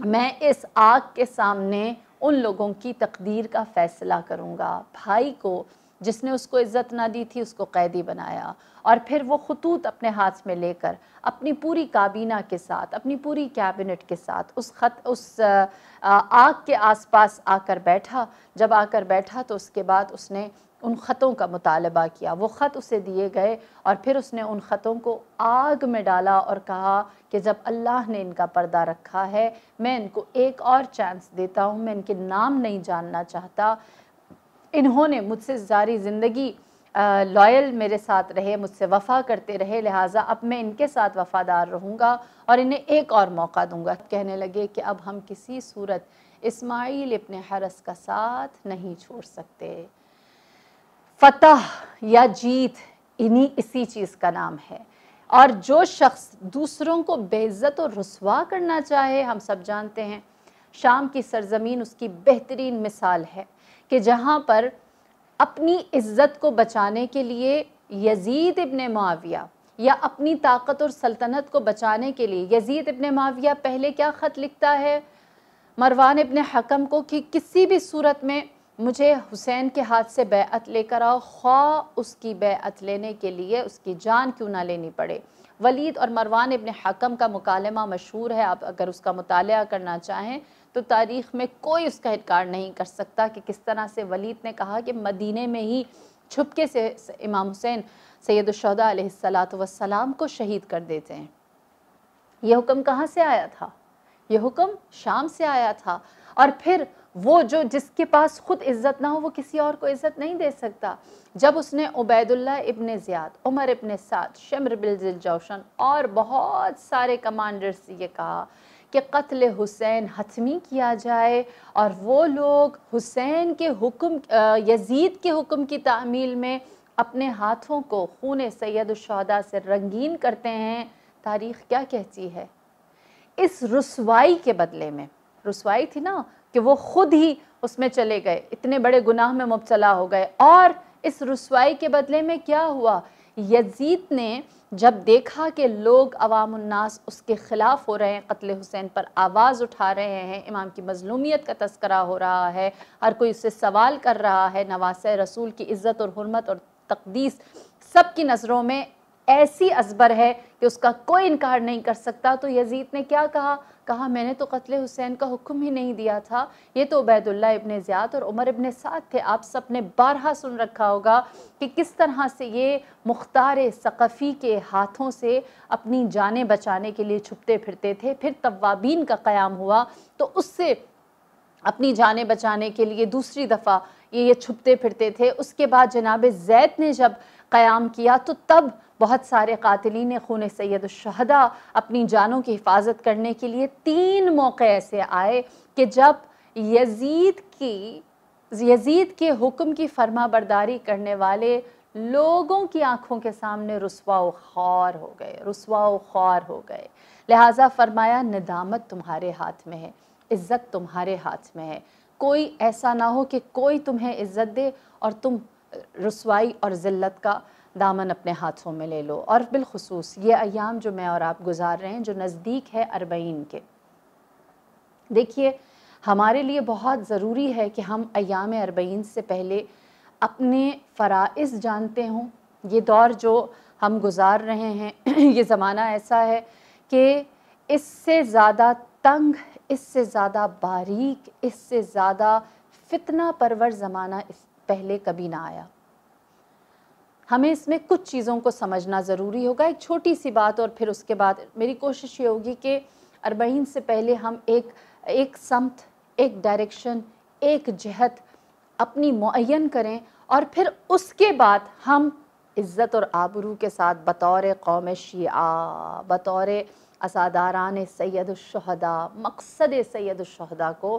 मैं इस आग के सामने उन लोगों की तकदीर का फ़ैसला करूँगा भाई को जिसने उसको इज़्ज़त ना दी थी उसको कैदी बनाया और फिर वो खतूत अपने हाथ में लेकर अपनी पूरी काबीना के साथ अपनी पूरी कैबिनेट के साथ उस खत उस आग के आसपास आकर बैठा जब आकर बैठा तो उसके बाद उसने उन ख़तों का मुतालबा किया वो ख़त उसे दिए गए और फिर उसने उन ख़तों को आग में डाला और कहा कि जब अल्लाह ने इनका पर्दा रखा है मैं इनको एक और चांस देता हूँ मैं इनके नाम नहीं जानना चाहता इन्होंने मुझसे जारी ज़िंदगी लॉयल मेरे साथ रहे मुझसे वफ़ा करते रहे लिहाजा अब मैं इनके साथ वफ़ादार रहूँगा और इन्हें एक और मौका दूँगा कहने लगे कि अब हम किसी सूरत इस्माइल अपने हरस का साथ नहीं छोड़ सकते फतह या जीत इन्हीं इसी चीज़ का नाम है और जो शख्स दूसरों को बेइज्जत और रसवा करना चाहे हम सब जानते हैं शाम की सरजमीन उसकी बेहतरीन मिसाल है कि जहाँ पर अपनी इज्जत को बचाने के लिए यजीद इबन माविया या अपनी ताकत और सल्तनत को बचाने के लिए यजीद इबन माविया पहले क्या ख़त लिखता है मरवान इबन हकम को कि किसी भी सूरत में मुझे हुसैन के हाथ से बैत लेकर आओ ख्वा उसकी बैत लेने के लिए उसकी जान क्यों ना लेनी पड़े वलीद और मरवान इबन हकम का मुकालमा मशहूर है आप अगर उसका मुताल करना चाहें तो तारीख़ में कोई उसका इनकार नहीं कर सकता कि किस तरह से वलीद ने कहा कि मदीने में ही छुपके से इमाम हुसैन सैदुलशहदा वसलाम को शहीद कर देते हैं यह हुक्म कहाँ से आया था यह हुक्म शाम से आया था और फिर वो जो जिसके पास खुद इज़्ज़त ना हो वो किसी और को इज़्ज़त नहीं दे सकता जब उसने Ubaidullah ibn Ziyad Umar ibn Saad Shimr बिलजिल जौशन और बहुत सारे कमांडर से ये कहा कि कत्ल हुसैन हतमी किया जाए और वो लोग हुसैन के हुक्म यजीद के हुक्म की तामील में अपने हाथों को खून सैद से रंगीन करते हैं तारीख़ क्या कहती है इस रसवाई के बदले में रसवाई थी ना कि वो खुद ही उसमें चले गए इतने बड़े गुनाह में मुबतला हो गए और इस रसवाई के बदले में क्या हुआ यजीद ने जब देखा कि लोग अवामनास उसके ख़िलाफ़ हो रहे हैं कत्ल हुसैन पर आवाज़ उठा रहे हैं इमाम की मजलूमियत का तस्करा हो रहा है हर कोई उससे सवाल कर रहा है नवास रसूल की इज़्ज़त और हरमत और तकदीस सब की नज़रों में ऐसी असबर है कि उसका कोई इनकार नहीं कर सकता तो यजीद ने क्या कहा कहा मैंने तो कत्ल हुसैन का हुक्म ही नहीं दिया था ये तो उबैदुल्ला इब्ने ज़ियाद और उमर इबन साथ थे आप सब ने बारहा सुन रखा होगा कि किस तरह से ये मुख्तार सक़फ़ी के हाथों से अपनी जानें बचाने के लिए छुपते फिरते थे फिर तवाबीन का क़्याम हुआ तो उससे अपनी जानें बचाने के लिए दूसरी दफ़ा ये ये छुपते फिरते थे उसके बाद जनाब जैद ने जब क़याम किया तो तब बहुत सारे कातलीन खून सैदुलशहदा अपनी जानों की हिफाजत करने के लिए तीन मौके ऐसे आए कि जब यजीद की यजीद के हुक्म की फरमा बरदारी करने वाले लोगों की आंखों के सामने रसवा खार हो गए रसवा खार हो गए लिहाजा फरमाया निदामत तुम्हारे हाथ में है इज़्ज़त तुम्हारे हाथ में है कोई ऐसा ना हो कि कोई तुम्हें इज़्ज़त दे और तुम रसवाई और ज़िल्त का दामन अपने हाथों में ले लो और बिलखसूस ये अयाम जो मैं और आप गुजार रहे हैं जो नज़दीक है अरबईन के देखिए हमारे लिए बहुत ज़रूरी है कि हम अयाम अरबईन से पहले अपने फ़राइज़ जानते हों ये दौर जो हम गुजार रहे हैं ये ज़माना ऐसा है कि इससे ज़्यादा तंग इससे ज़्यादा बारीक इससे ज़्यादा फितना परवर ज़माना इस पहले कभी ना आया हमें इसमें कुछ चीज़ों को समझना ज़रूरी होगा एक छोटी सी बात और फिर उसके बाद मेरी कोशिश ये होगी कि अरबईन से पहले हम एक एक समत एक डायरेक्शन एक जहत अपनी मुन करें और फिर उसके बाद हम इज़्ज़त और आबरू के साथ बतौर कौम शिया बतौर असादारान सैदुलशहदा मकसद सैदुलशहदा को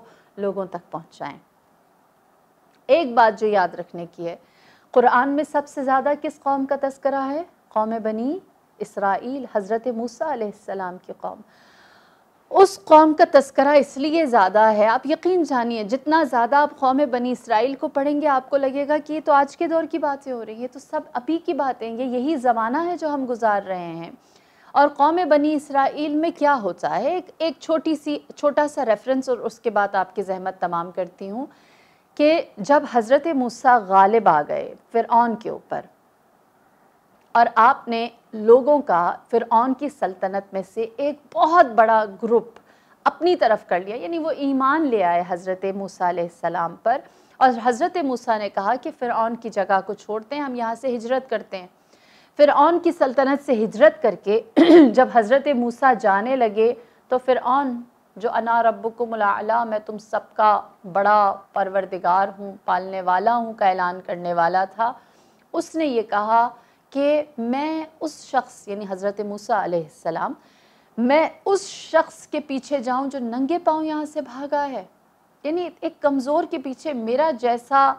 लोगों तक पहुँचाएँ एक बात जो याद रखने की है कुरान में सबसे ज़्यादा किस कौम का तस्करा है कौम बनी इसराइल हज़रत मूसा की कौम उस कौम का तस्करा इसलिए ज़्यादा है आप यकीन जानिए जितना ज़्यादा आप कौम बनी इसराइल को पढ़ेंगे आपको लगेगा कि ये तो आज के दौर की बातें हो रही है तो सब अभी की बातें ये यही ज़माना है जो हम गुजार रहे हैं और कौम बनी इसराइल में क्या होता है एक, एक छोटी सी छोटा सा रेफरेंस और उसके बाद आपकी जहमत तमाम करती हूँ कि जब हज़रत मूसा गालिब आ गए फ़िरौन के ऊपर और आपने लोगों का फ़िरौन की सल्तनत में से एक बहुत बड़ा ग्रुप अपनी तरफ कर लिया यानी वो ईमान ले आए हज़रत मूसा सलाम पर और हज़रत मूसा ने कहा कि फ़िरौन की जगह को छोड़ते हैं हम यहाँ से हिजरत करते हैं फ़िरौन की सल्तनत से हिजरत करके जब हज़रत मूसा जाने लगे तो फ़िरौन जो अना रब्बुकुमला मैं तुम सबका बड़ा परवरदिगार हूँ पालने वाला हूँ का ऐलान करने वाला था उसने ये कहा कि मैं उस शख्स यानी हज़रत मूसा सलाम मैं उस शख्स के पीछे जाऊँ जो नंगे पाँव यहाँ से भागा है यानी एक कमज़ोर के पीछे मेरा जैसा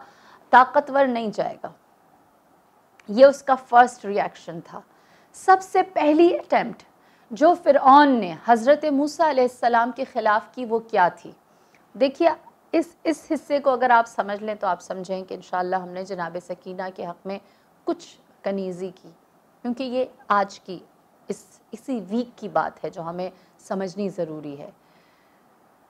ताकतवर नहीं जाएगा ये उसका फर्स्ट रिएक्शन था सबसे पहली अटैम्प्ट जो फ़िरौन ने हज़रत मूसा सलाम के ख़िलाफ़ की वो क्या थी देखिए इस इस हिस्से को अगर आप समझ लें तो आप समझें कि इन हमने जनाब सकीना के हक़ में कुछ कनीज़ी की क्योंकि ये आज की इस इसी वीक की बात है जो हमें समझनी ज़रूरी है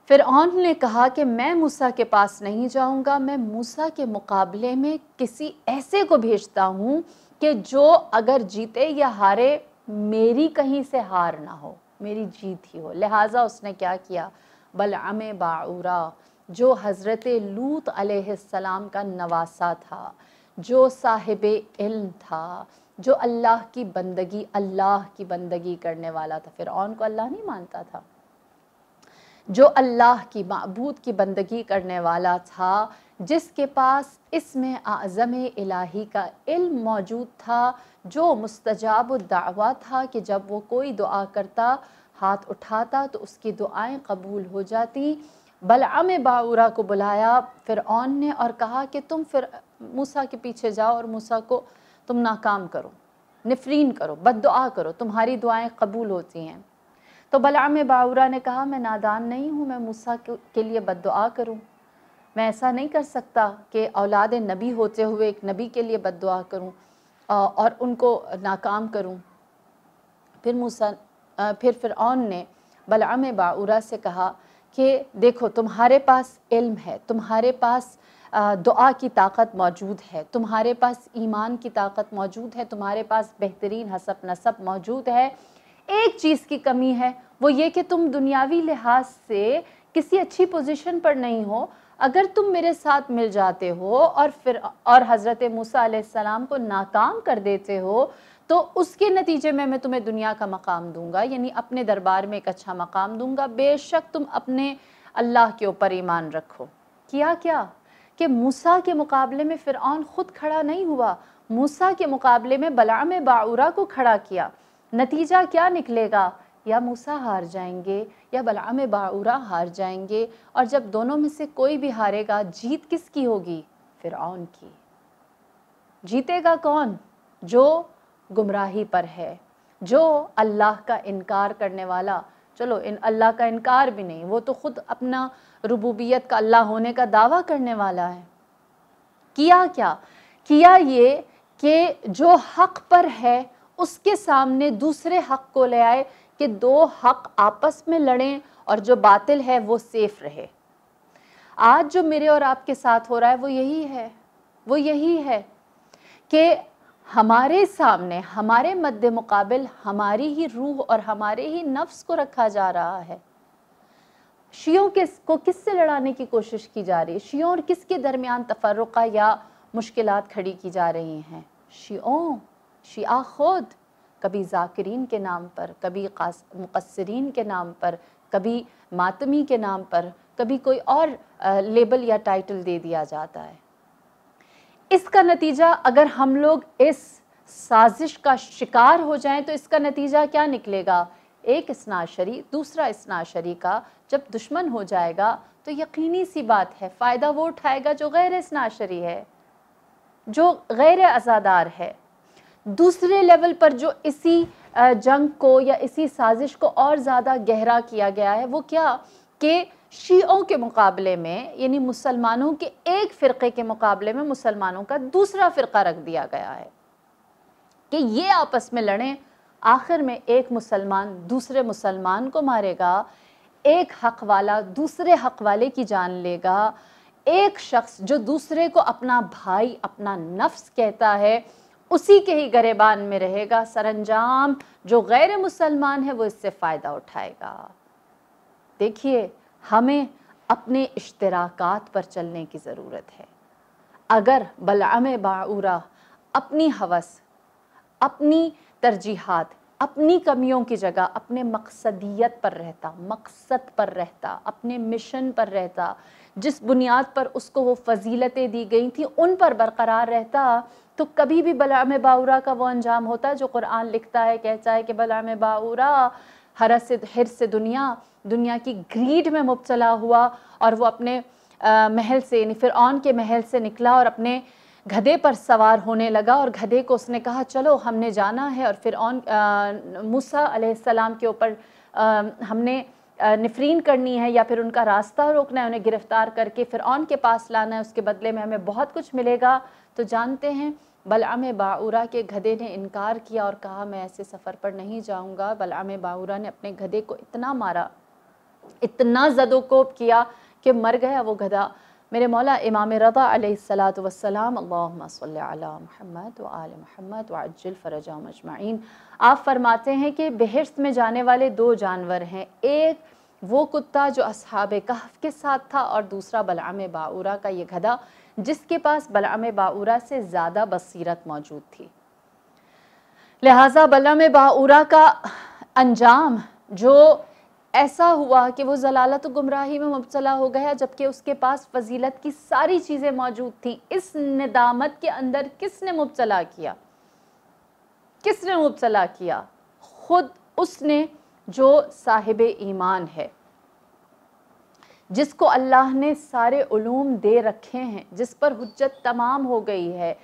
फिर ने कहा कि मैं मूसा के पास नहीं जाऊंगा मैं मूसा के मुकाबले में किसी ऐसे को भेजता हूँ कि जो अगर जीते या हारे मेरी कहीं से हार ना हो मेरी जीत ही हो लिहाजा उसने क्या किया अम बाऊरा जो हज़रत लूत अलैहिस्सलाम का नवासा था जो साहिब इल्म था जो अल्लाह की बंदगी अल्लाह की बंदगी करने वाला था फिर को अल्लाह नहीं मानता था जो अल्लाह की मबूद की बंदगी करने वाला था जिसके पास इसमें आज़म इलाही का इल्म मौजूद था जो मुस्तजाब दावा था कि जब वो कोई दुआ करता हाथ उठाता तो उसकी दुआएं कबूल हो जाती बलआम बाउरा को बुलाया फिर ने और कहा कि तुम फिर मूसा के पीछे जाओ और मूसा को तुम नाकाम करो नफरीन करो बद दुआ करो तुम्हारी दुआएं कबूल होती हैं तो बलआम बाउरा ने कहा मैं नादान नहीं हूँ मैं मूसा के लिए बद दुआ करूँ मैं ऐसा नहीं कर सकता कि औलाद नबी होते हुए एक नबी के लिए बद दुआ करूँ और उनको नाकाम करूँ फिर मूसा फिर फ़िरौन ने बलाम बाउरा से कहा कि देखो तुम्हारे पास इल्म है तुम्हारे पास दुआ की ताकत मौजूद है तुम्हारे पास ईमान की ताकत मौजूद है तुम्हारे पास बेहतरीन हसब नसब मौजूद है एक चीज़ की कमी है वो ये कि तुम दुनियावी लिहाज से किसी अच्छी पोजीशन पर नहीं हो अगर तुम मेरे साथ मिल जाते हो और फिर और हज़रत मूसा सलाम को नाकाम कर देते हो तो उसके नतीजे में मैं तुम्हें दुनिया का मकाम दूंगा यानी अपने दरबार में एक अच्छा मकाम दूंगा बेशक तुम अपने अल्लाह के ऊपर ईमान रखो किया क्या कि मूसा के मुकाबले में फिर ख़ुद खड़ा नहीं हुआ मूसा के मुकाबले में बलाम बाउरा को खड़ा किया नतीजा क्या निकलेगा या मूसा हार जाएंगे या बलाम बाउरा हार जाएंगे और जब दोनों में से कोई भी हारेगा जीत किसकी होगी फिर की जीतेगा कौन जो गुमराही पर है जो अल्लाह का इनकार करने वाला चलो इन अल्लाह का इनकार भी नहीं वो तो ख़ुद अपना रबूबियत का अल्लाह होने का दावा करने वाला है किया क्या किया ये कि जो हक पर है उसके सामने दूसरे हक को ले आए कि दो हक आपस में लड़ें और जो बातिल है वो सेफ रहे आज जो मेरे और आपके साथ हो रहा है वो यही है वो यही है कि हमारे सामने हमारे मद्दे मुकाबल हमारी ही रूह और हमारे ही नफ्स को रखा जा रहा है शियों किस को किससे लड़ाने की कोशिश की जा रही है शियों और किसके दरमियान तफरक़ा या मुश्किल खड़ी की जा रही हैं शियों शिया खुद कभी ज़ाकरीन के नाम पर कभी मुकसरीन के नाम पर कभी मातमी के नाम पर कभी कोई और लेबल या टाइटल दे दिया जाता है इसका नतीजा अगर हम लोग इस साजिश का शिकार हो जाएं तो इसका नतीजा क्या निकलेगा एक स्नाशरी दूसरा स्नाशरी का जब दुश्मन हो जाएगा तो यकीनी सी बात है फ़ायदा वो उठाएगा जो गैर स्नाशरी है जो गैर अज़ादार है दूसरे लेवल पर जो इसी जंग को या इसी साजिश को और ज़्यादा गहरा किया गया है वो क्या कि शीओं के मुकाबले में यानी मुसलमानों के एक फ़िरके के मुकाबले में मुसलमानों का दूसरा फ़िरका रख दिया गया है कि ये आपस में लड़ें आखिर में एक मुसलमान दूसरे मुसलमान को मारेगा एक हक वाला दूसरे हक वाले की जान लेगा एक शख्स जो दूसरे को अपना भाई अपना नफ्स कहता है उसी के ही गरेबान में रहेगा सरंजाम जो गैर मुसलमान है वो इससे फ़ायदा उठाएगा देखिए हमें अपने इश्तराकात पर चलने की ज़रूरत है अगर बलाम बाऊरा अपनी हवस अपनी तरजीहत अपनी कमियों की जगह अपने मकसदियत पर रहता मकसद पर रहता अपने मिशन पर रहता जिस बुनियाद पर उसको वो फजीलतें दी गई थी उन पर बरकरार रहता तो कभी भी बलाम बाउरा का वो अंजाम होता है जो कुरान लिखता है कहता है कि बलाम में बाउरा हरस हिर से दुनिया दुनिया की ग्रीड में मुबतला हुआ और वो अपने आ, महल से यानी फिर ऑन के महल से निकला और अपने गधे पर सवार होने लगा और गधे को उसने कहा चलो हमने जाना है और फिर ऑन मूसा सलाम के ऊपर हमने नफरीन करनी है या फिर उनका रास्ता रोकना है उन्हें गिरफ़्तार करके फिर ऑन के पास लाना है उसके बदले में हमें बहुत कुछ मिलेगा तो जानते हैं बलाम बाउरा के गधे ने इनकार किया और कहा मैं ऐसे सफ़र पर नहीं जाऊंगा बलाम बाउरा ने अपने गधे को इतना मारा इतना जदोकोप किया कि मर गया वो गधा मेरे मौला इमाम रदा सलात महमद आल महमद वाजिल फ़रजा मजमाइन आप फरमाते हैं कि बहश्त में जाने वाले दो जानवर हैं एक वो कुत्ता जो असहाब कहफ के साथ था और दूसरा बलाम बाउरा का ये गधा जिसके पास बलाम बाऊरा से ज़्यादा बसीरत मौजूद थी लिहाजा बलाम बाऊरा का अंजाम जो ऐसा हुआ कि वो जलालत तो गुमराही में मुबतला हो गया जबकि उसके पास फजीलत की सारी चीज़ें मौजूद थी इस नदामत के अंदर किसने मुबतला किया किसने मुबतला किया खुद उसने जो साहिब ईमान है जिसको अल्लाह ने सारे ूम दे रखे हैं जिस पर हजत तमाम हो गई है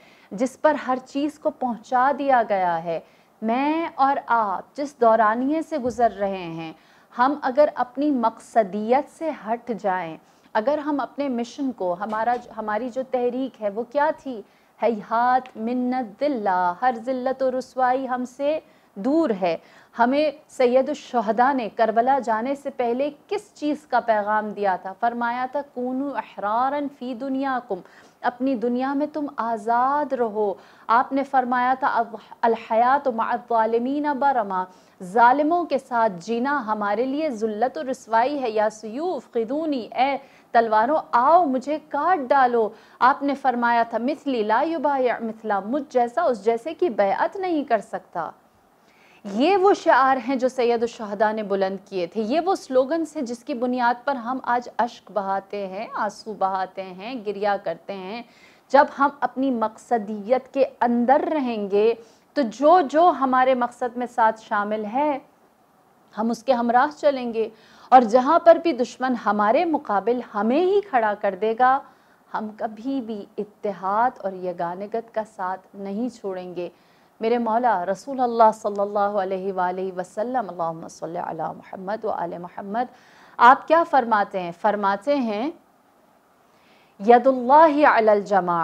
जिस पर हर चीज़ को पहुंचा दिया गया है मैं और आप जिस दौरानिए से गुज़र रहे हैं हम अगर अपनी मकसदियत से हट जाएं, अगर हम अपने मिशन को हमारा हमारी जो तहरीक है वो क्या थी हयात मिन्नत दिल्ला हर ज़िल्लत और रसवाई हमसे दूर है हमें सैयद शहदा ने करबला जाने से पहले किस चीज़ का पैगाम दिया था फरमाया था कून अहरारन फ़ी दुनिया कुम अपनी दुनिया में तुम आज़ाद रहो आपने फरमाया था अब अलहयात मालमीन बरमा ालमों के साथ जीना हमारे लिए ज़ुल्लत और रसवाई है या सयूफ़ खिदूनी ए तलवारों आओ मुझे काट डालो आपने फरमाया था मिसली लायुबा या मिथला मुझ जैसा उस जैसे की बेअत नहीं कर सकता ये वो शार हैं जो सैद शहदा ने बुलंद किए थे ये वो स्लोगन्स हैं जिसकी बुनियाद पर हम आज अश्क बहाते हैं आंसू बहाते हैं गिरिया करते हैं जब हम अपनी मकसदियत के अंदर रहेंगे तो जो जो हमारे मकसद में साथ शामिल है हम उसके हमराह चलेंगे और जहाँ पर भी दुश्मन हमारे मुकाबल हमें ही खड़ा कर देगा हम कभी भी इतिहाद और यगानगत का साथ नहीं छोड़ेंगे मेरे मौला रसूल अल्लाह सल्लल्लाहु अलैहि वसल्लम अला महमद व आल महमद आप क्या फ़रमाते हैं फ़रमाते हैं यदुल्लाजमा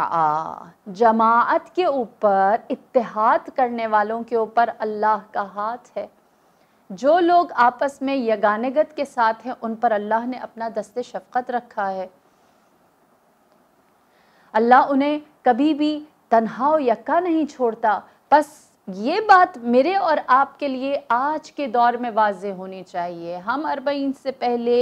जमात के ऊपर इतिहाद करने वालों के ऊपर अल्लाह का हाथ है जो लोग आपस में यगानगत के साथ हैं उन पर अल्लाह ने अपना दस्ते शफकत रखा है अल्लाह उन्हें कभी भी तन्हा यक्का नहीं छोड़ता बस ये बात मेरे और आपके लिए आज के दौर में वाज होनी चाहिए हम अरबईन से पहले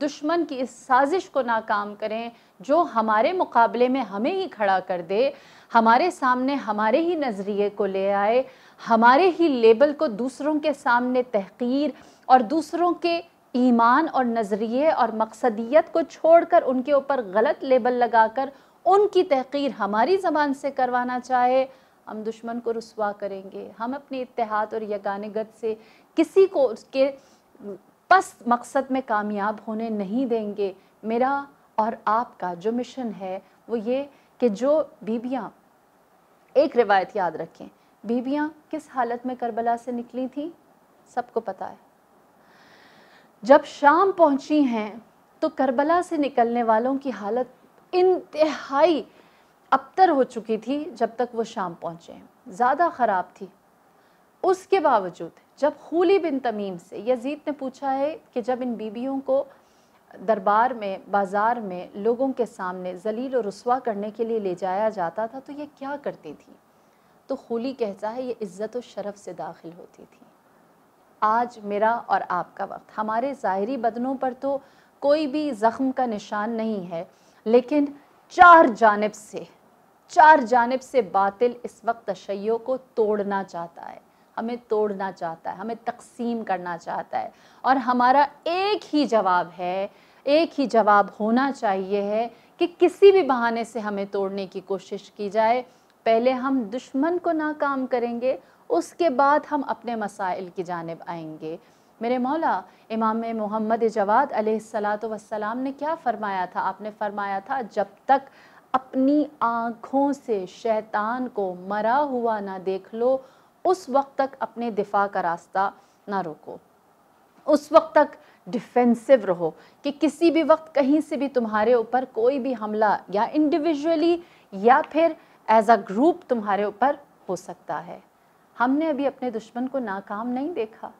दुश्मन की इस साजिश को नाकाम करें जो हमारे मुकाबले में हमें ही खड़ा कर दे हमारे सामने हमारे ही नज़रिए को ले आए हमारे ही लेबल को दूसरों के सामने तहकीर और दूसरों के ईमान और नज़रिए और मकसदियत को छोड़कर उनके ऊपर गलत लेबल लगाकर उनकी तहकीर हमारी ज़बान से करवाना चाहे हम दुश्मन को रसुवा करेंगे हम अपने इतिहाद और यगानगत से किसी को उसके पस मकसद में कामयाब होने नहीं देंगे मेरा और आपका जो मिशन है वो ये कि जो बीबियाँ एक रिवायत याद रखें बीबियाँ किस हालत में करबला से निकली थी सबको पता है जब शाम पहुँची हैं तो करबला से निकलने वालों की हालत इंतहाई अबतर हो चुकी थी जब तक वो शाम पहुँचे ज़्यादा ख़राब थी उसके बावजूद जब खूली बिन तमीम से यजीद ने पूछा है कि जब इन बीबियों को दरबार में बाज़ार में लोगों के सामने जलील और रसवा करने के लिए ले जाया जाता था तो ये क्या करती थी तो खूली कहता है ये इज़्ज़त व शरफ से दाखिल होती थी आज मेरा और आपका वक्त हमारे ज़ाहरी बदनों पर तो कोई भी ज़ख्म का निशान नहीं है लेकिन चार जानब से चार जानब से बातिल इस वक्त तशैयों को तोड़ना चाहता है हमें तोड़ना चाहता है हमें तकसीम करना चाहता है और हमारा एक ही जवाब है एक ही जवाब होना चाहिए है कि किसी भी बहाने से हमें तोड़ने की कोशिश की जाए पहले हम दुश्मन को नाकाम करेंगे उसके बाद हम अपने मसाइल की जानब आएंगे मेरे मौला इमाम मोहम्मद जवाद सलात वसलाम ने क्या फ़रमाया था आपने फ़रमाया था जब तक अपनी आँखों से शैतान को मरा हुआ ना देख लो उस वक्त तक अपने दिफा का रास्ता ना रोको उस वक्त तक डिफेंसिव रहो कि किसी भी वक्त कहीं से भी तुम्हारे ऊपर कोई भी हमला या इंडिविजुअली या फिर एज अ ग्रुप तुम्हारे ऊपर हो सकता है हमने अभी अपने दुश्मन को नाकाम नहीं देखा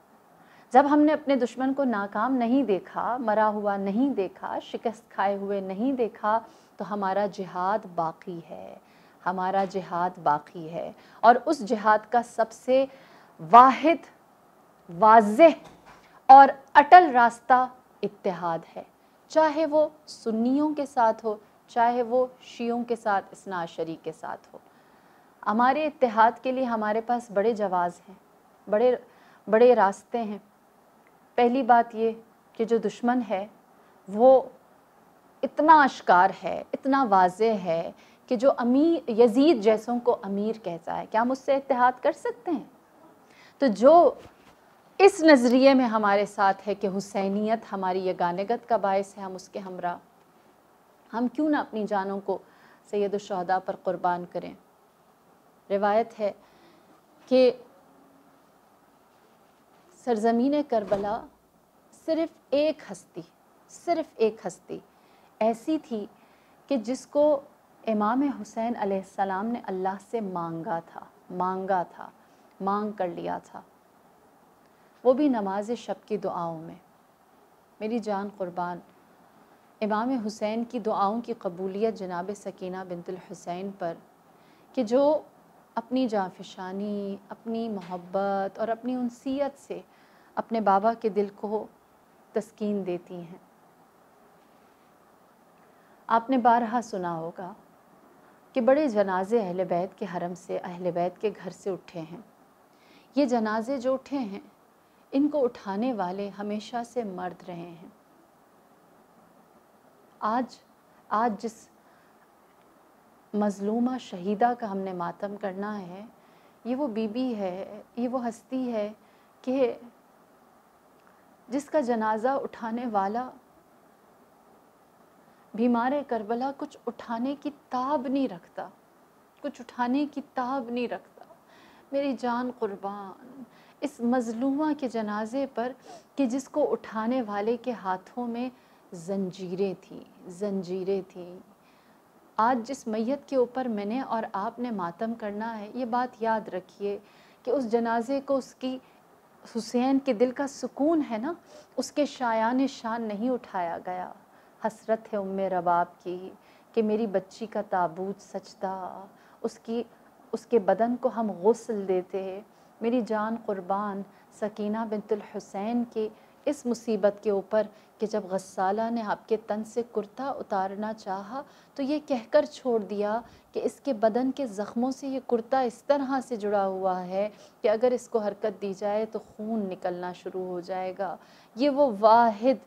जब हमने अपने दुश्मन को नाकाम नहीं देखा मरा हुआ नहीं देखा शिकस्त खाए हुए नहीं देखा तो हमारा जिहाद बाकी है हमारा जिहाद बाकी है और उस जिहाद का सबसे वाहिद वाज और अटल रास्ता इतिहाद है चाहे वो सुन्नियों के साथ हो चाहे वो शियों के साथ इसनाशरी के साथ हो हमारे इतिहाद के लिए हमारे पास बड़े जवाज़ हैं बड़े बड़े रास्ते हैं पहली बात ये कि जो दुश्मन है वो इतना अशकार है इतना वाज है कि जो अमीर यजीद जैसों को अमीर कहता है क्या हम उससे इतिहाद कर सकते हैं तो जो इस नज़रिए में हमारे साथ है कि हुसैनीत हमारी यगानगत का बायस है हम उसके हमरा हम क्यों ना अपनी जानों को सैदुलशहदा पर क़ुरबान करें रिवायत है कि सरजमीन करबला सिर्फ़ एक हस्ती सिर्फ़ एक हस्ती ऐसी थी कि जिसको इमाम हुसैन अलैहिस्सलाम ने अल्लाह से मांगा था मांगा था मांग कर लिया था वो भी नमाज शब की दुआओं में मेरी जान क़ुरबान इमाम हुसैन की दुआओं की कबूलियत जनाब सकीना बिनतुल हुसैन पर कि जो अपनी जाफिशानी अपनी मोहब्बत और अपनी उनसीयत से अपने बाबा के दिल को तस्कीन देती हैं आपने बारहा सुना होगा कि बड़े जनाजे अहल बैत के हरम से अहल बैत के घर से उठे हैं ये जनाजे जो उठे हैं इनको उठाने वाले हमेशा से मर्द रहे हैं आज आज जिस मज़लूमा शहीदा का हमने मातम करना है ये वो बीबी है ये वो हस्ती है कि जिसका जनाज़ा उठाने वाला बीमार करबला कुछ उठाने की ताब नहीं रखता कुछ उठाने की ताब नहीं रखता मेरी जान कुर्बान इस मजलूमा के जनाजे पर कि जिसको उठाने वाले के हाथों में जंजीरें थीं जंजीरें थीं आज जिस मैयत के ऊपर मैंने और आपने मातम करना है ये बात याद रखिए कि उस जनाजे को उसकी हुसैन के दिल का सुकून है ना उसके शायान शान नहीं उठाया गया हसरत है उम रबाब की कि मेरी बच्ची का ताबूत सचता उसकी उसके बदन को हम गसल देते मेरी जान क़ुरबान सकीना बिनतुल हुसैन के इस मुसीबत के ऊपर कि जब गसाला ने आपके तन से कुर्ता उतारना चाहा तो ये कहकर छोड़ दिया कि इसके बदन के ज़ख्मों से ये कुर्ता इस तरह से जुड़ा हुआ है कि अगर इसको हरकत दी जाए तो खून निकलना शुरू हो जाएगा ये वो वाहिद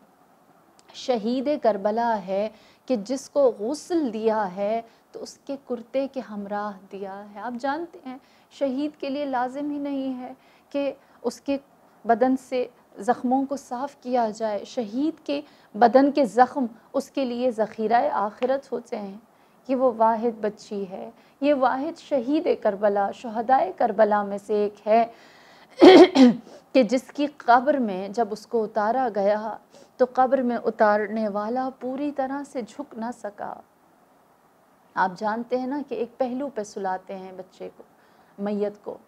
शहीद करबला है कि जिसको गसल दिया है तो उसके कुर्ते के हमराह दिया है आप जानते हैं शहीद के लिए लाजिम ही नहीं है कि उसके बदन से ज़ख्मों को साफ़ किया जाए शहीद के बदन के ज़ख्म उसके लिए ज़ख़ीरा आखिरत होते हैं कि वो वाहिद बच्ची है ये वाहिद शहीद करबला शहदाय करबला में से एक है कि जिसकी कब्र में जब उसको उतारा गया तो कब्र में उतारने वाला पूरी तरह से झुक ना सका आप जानते हैं ना कि एक पहलू पे सुलाते हैं बच्चे को मैयत को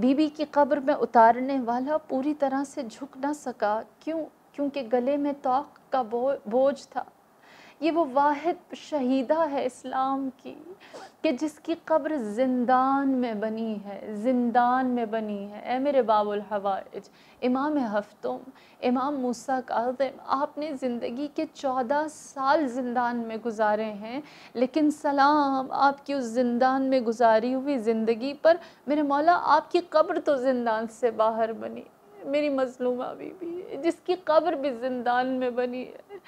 बीबी की कब्र में उतारने वाला पूरी तरह से झुक ना सका क्यों क्योंकि गले में तोक का बो, बोझ था ये वो वाहिद शहीदा है इस्लाम की कि जिसकी कब्र जिंदान में बनी है जिंदान में बनी है ए मेरे बाबुल हवाज इमाम हफ्तों इमाम मूसा काजम आपने ज़िंदगी के चौदह साल जिंदान में गुजारे हैं लेकिन सलाम आपकी उस जिंदान में गुजारी हुई ज़िंदगी पर मेरे मौला आपकी कब्र तो जिंदान से बाहर बनी मेरी मजलूमा बीबी जिसकी कब्र भी जिंदान में बनी है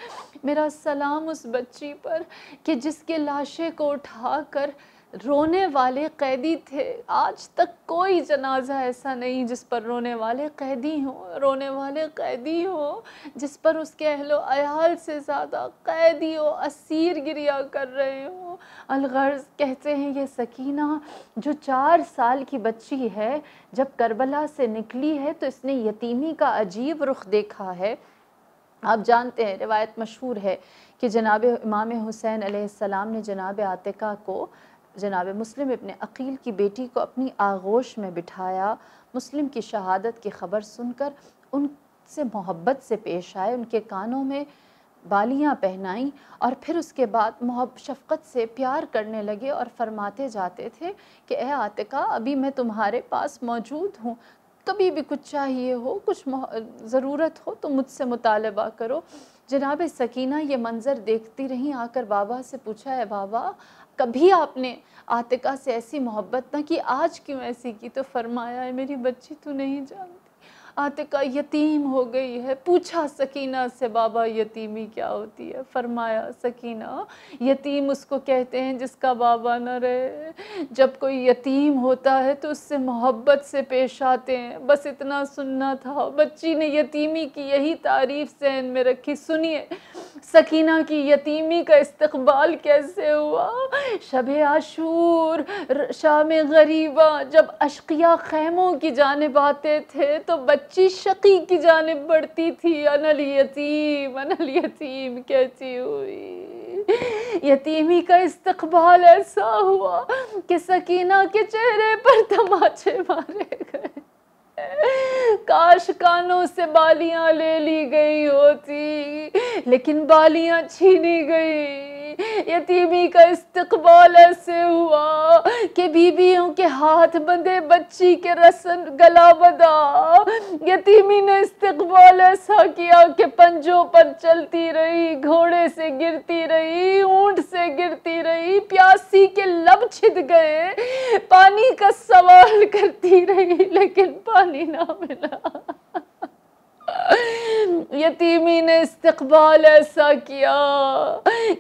मेरा सलाम उस बच्ची पर कि जिसके लाशे को उठाकर कर रोने वाले कैदी थे आज तक कोई जनाजा ऐसा नहीं जिस पर रोने वाले कैदी हों रोने वाले कैदी हों जिस पर उसके अहलो अयाल से ज़्यादा कैदी हो असीर गिरिया कर रहे हो अलगर्ज कहते हैं ये सकीना जो चार साल की बच्ची है जब करबला से निकली है तो इसने यतीमी का अजीब रुख देखा है आप जानते हैं रिवायत मशहूर है कि जनाब इमाम हुसैन सलाम ने जनाब आतिका को जनाब मुस्लिम अपने अकील की बेटी को अपनी आगोश में बिठाया मुस्लिम की शहादत की खबर सुनकर उनसे मोहब्बत से पेश आए उनके कानों में बालियां पहनाई और फिर उसके बाद मोहब शफ़क़त से प्यार करने लगे और फरमाते जाते थे कि ए आतिका अभी मैं तुम्हारे पास मौजूद हूँ कभी भी कुछ चाहिए हो कुछ ज़रूरत हो तो मुझसे मुतालबा करो जनाब सकीना ये मंज़र देखती रहीं आकर बाबा से पूछा है बाबा कभी आपने आतिका से ऐसी मोहब्बत ना कि आज क्यों ऐसी की तो फरमाया है मेरी बच्ची तू नहीं जानती आतिका यतीम हो गई है पूछा सकीना से बाबा यतीमी क्या होती है फरमाया सकीना यतीम उसको कहते हैं जिसका बाबा न रहे जब कोई यतीम होता है तो उससे मोहब्बत से पेश आते हैं बस इतना सुनना था बच्ची ने यतीमी की यही तारीफ़ जहन में रखी सुनिए सकीना की यतीमी का इस्तकबाल कैसे हुआ शब आशूर शाम गरीबा जब अशकिया खैमों की जानब आते थे तो बच्चे बच्ची शकी की जानब बढ़ती थी अनल यतीम अनल यतीम कहती हुई यतीमी का इस्तकबाल ऐसा हुआ कि सकीना के चेहरे पर तमाचे मारे गए काश कानों से बालियां ले ली गई होती लेकिन बालियां छीनी गई यतीमी का इस्तकबाल ऐसे हुआ कि बीबियों के हाथ बंधे बच्ची के रसन गला बदा यतीमी ने इस्तकबाल ऐसा किया कि पंजों पर चलती रही घोड़े से गिरती रही ऊंट से गिरती रही प्यासी के लब छिद गए पानी का सवाल करती रही लेकिन पानी पानी ना मिला यतीमी ने इस्तकबाल ऐसा किया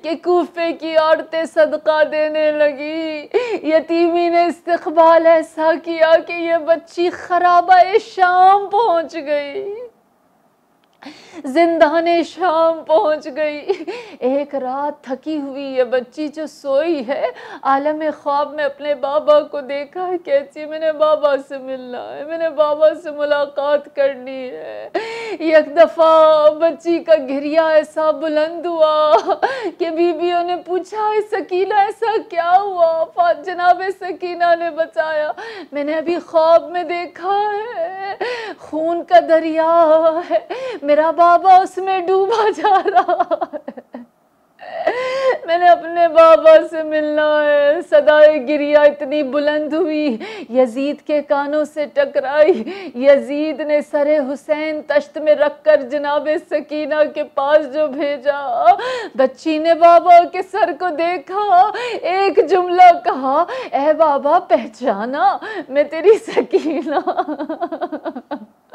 कि कूफे की औरतें सदका देने लगी यतीमी ने इस्तकबाल ऐसा किया कि यह बच्ची खराबा शाम पहुंच गई जिंदाने शाम पहुंच गई एक रात थकी हुई ये बच्ची जो सोई है आलम ख्वाब में अपने बाबा को देखा है कहती मैंने बाबा से मिलना है मैंने बाबा से मुलाकात करनी है एक दफ़ा बच्ची का घिरिया ऐसा बुलंद हुआ कि बीबियों ने पूछा है सकीना ऐसा क्या हुआ जनाब सकीना ने बताया मैंने अभी ख्वाब में देखा है खून का दरिया है मेरा बाबा उसमें डूबा जा रहा है मैंने अपने बाबा से मिलना है सदाए गिरिया इतनी बुलंद हुई यजीद के कानों से टकराई यजीद ने सरे हुसैन तश्त में रखकर जनाब सकीना के पास जो भेजा बच्ची ने बाबा के सर को देखा एक जुमला कहा ए बाबा पहचाना मैं तेरी सकीना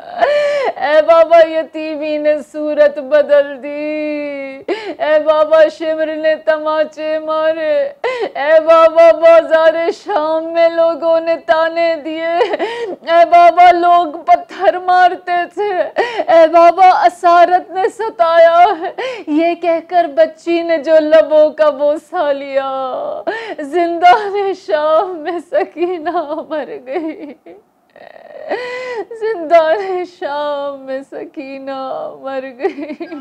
ए बाबा यतीमी ने सूरत बदल दी ए बाबा शिमर ने तमाचे मारे ए बाबा बाजार शाम में लोगों ने ताने दिए ए बाबा लोग पत्थर मारते थे ए बाबा असारत ने सताया ये कहकर बच्ची ने जो लबों का बोसा लिया जिंदा ने शाम में सकीना मर गई जिंदार शाम में सकीना मर गई